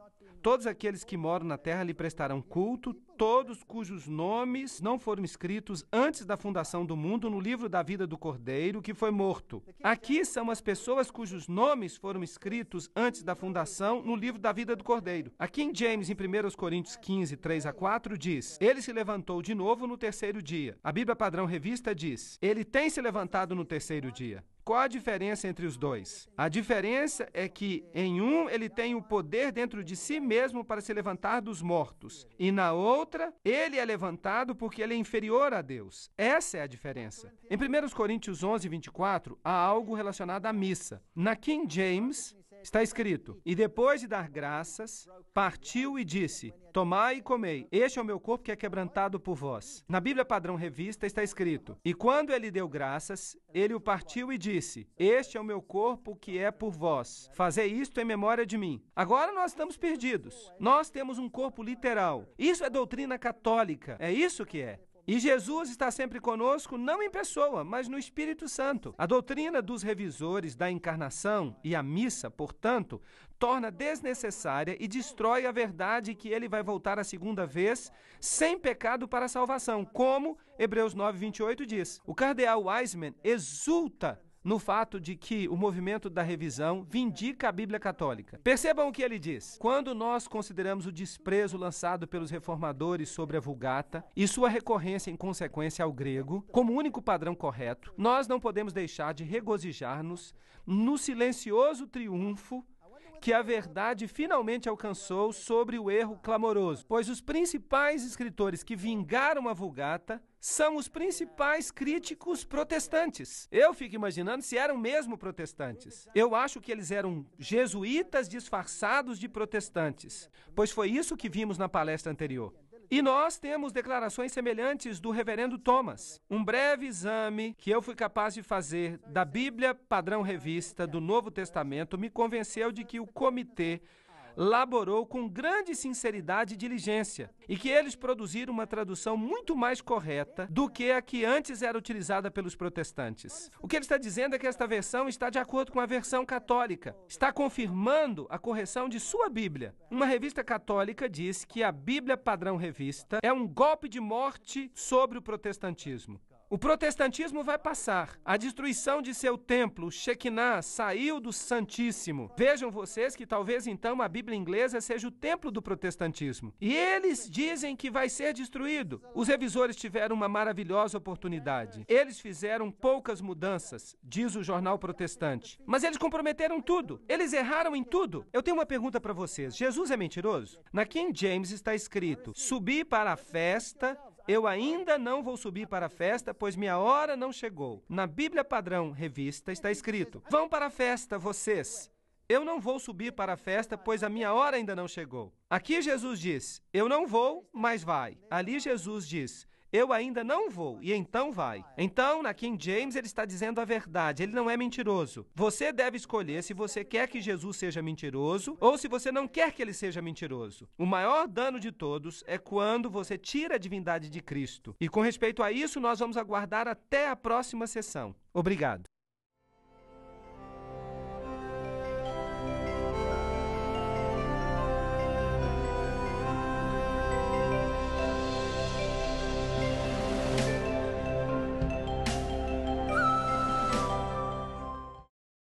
Todos aqueles que moram na terra lhe prestarão culto, todos cujos nomes não foram escritos antes da fundação do mundo no livro da vida do Cordeiro que foi morto. Aqui são as pessoas cujos nomes foram escritos antes da fundação no livro da vida do Cordeiro. Aqui em James, em 1 Coríntios 15, 3 a 4, diz: Ele se levantou de novo no terceiro dia. A Bíblia Padrão Revista diz: Ele tem se levantado no terceiro dia. Qual a diferença entre os dois? A diferença é que em um ele tem o poder dentro de si mesmo para se levantar dos mortos, e na outra ele é levantado porque ele é inferior a Deus. Essa é a diferença. Em 1 Coríntios 11, 24, há algo relacionado à missa. Na King James, Está escrito: E depois de dar graças, partiu e disse: Tomai e comei, este é o meu corpo que é quebrantado por vós. Na Bíblia Padrão Revista está escrito: E quando ele deu graças, ele o partiu e disse: Este é o meu corpo que é por vós. Fazei isto em memória de mim. Agora nós estamos perdidos. Nós temos um corpo literal. Isso é doutrina católica. É isso que é. E Jesus está sempre conosco, não em pessoa, mas no Espírito Santo. A doutrina dos revisores da encarnação e a missa, portanto, torna desnecessária e destrói a verdade que ele vai voltar a segunda vez sem pecado para a salvação, como Hebreus 9, 28 diz. O cardeal Wiseman exulta no fato de que o movimento da revisão vindica a Bíblia Católica. Percebam o que ele diz. Quando nós consideramos o desprezo lançado pelos reformadores sobre a Vulgata e sua recorrência em consequência ao grego como único padrão correto, nós não podemos deixar de regozijar-nos no silencioso triunfo que a verdade finalmente alcançou sobre o erro clamoroso, pois os principais escritores que vingaram a Vulgata são os principais críticos protestantes. Eu fico imaginando se eram mesmo protestantes. Eu acho que eles eram jesuítas disfarçados de protestantes, pois foi isso que vimos na palestra anterior. E nós temos declarações semelhantes do reverendo Thomas. Um breve exame que eu fui capaz de fazer da Bíblia Padrão Revista do Novo Testamento me convenceu de que o comitê laborou com grande sinceridade e diligência, e que eles produziram uma tradução muito mais correta do que a que antes era utilizada pelos protestantes. O que ele está dizendo é que esta versão está de acordo com a versão católica, está confirmando a correção de sua Bíblia. Uma revista católica diz que a Bíblia Padrão Revista é um golpe de morte sobre o protestantismo. O protestantismo vai passar. A destruição de seu templo, Shekinah, saiu do Santíssimo. Vejam vocês que talvez então a Bíblia inglesa seja o templo do protestantismo. E eles dizem que vai ser destruído. Os revisores tiveram uma maravilhosa oportunidade. Eles fizeram poucas mudanças, diz o jornal protestante. Mas eles comprometeram tudo. Eles erraram em tudo. Eu tenho uma pergunta para vocês. Jesus é mentiroso? Na King James está escrito: Subi para a festa eu ainda não vou subir para a festa, pois minha hora não chegou. Na Bíblia Padrão Revista está escrito: Vão para a festa, vocês. Eu não vou subir para a festa, pois a minha hora ainda não chegou. Aqui Jesus diz: Eu não vou, mas vai. Ali Jesus diz: eu ainda não vou, e então vai. Então, na King James, ele está dizendo a verdade, ele não é mentiroso. Você deve escolher se você quer que Jesus seja mentiroso ou se você não quer que ele seja mentiroso. O maior dano de todos é quando você tira a divindade de Cristo. E com respeito a isso, nós vamos aguardar até a próxima sessão. Obrigado.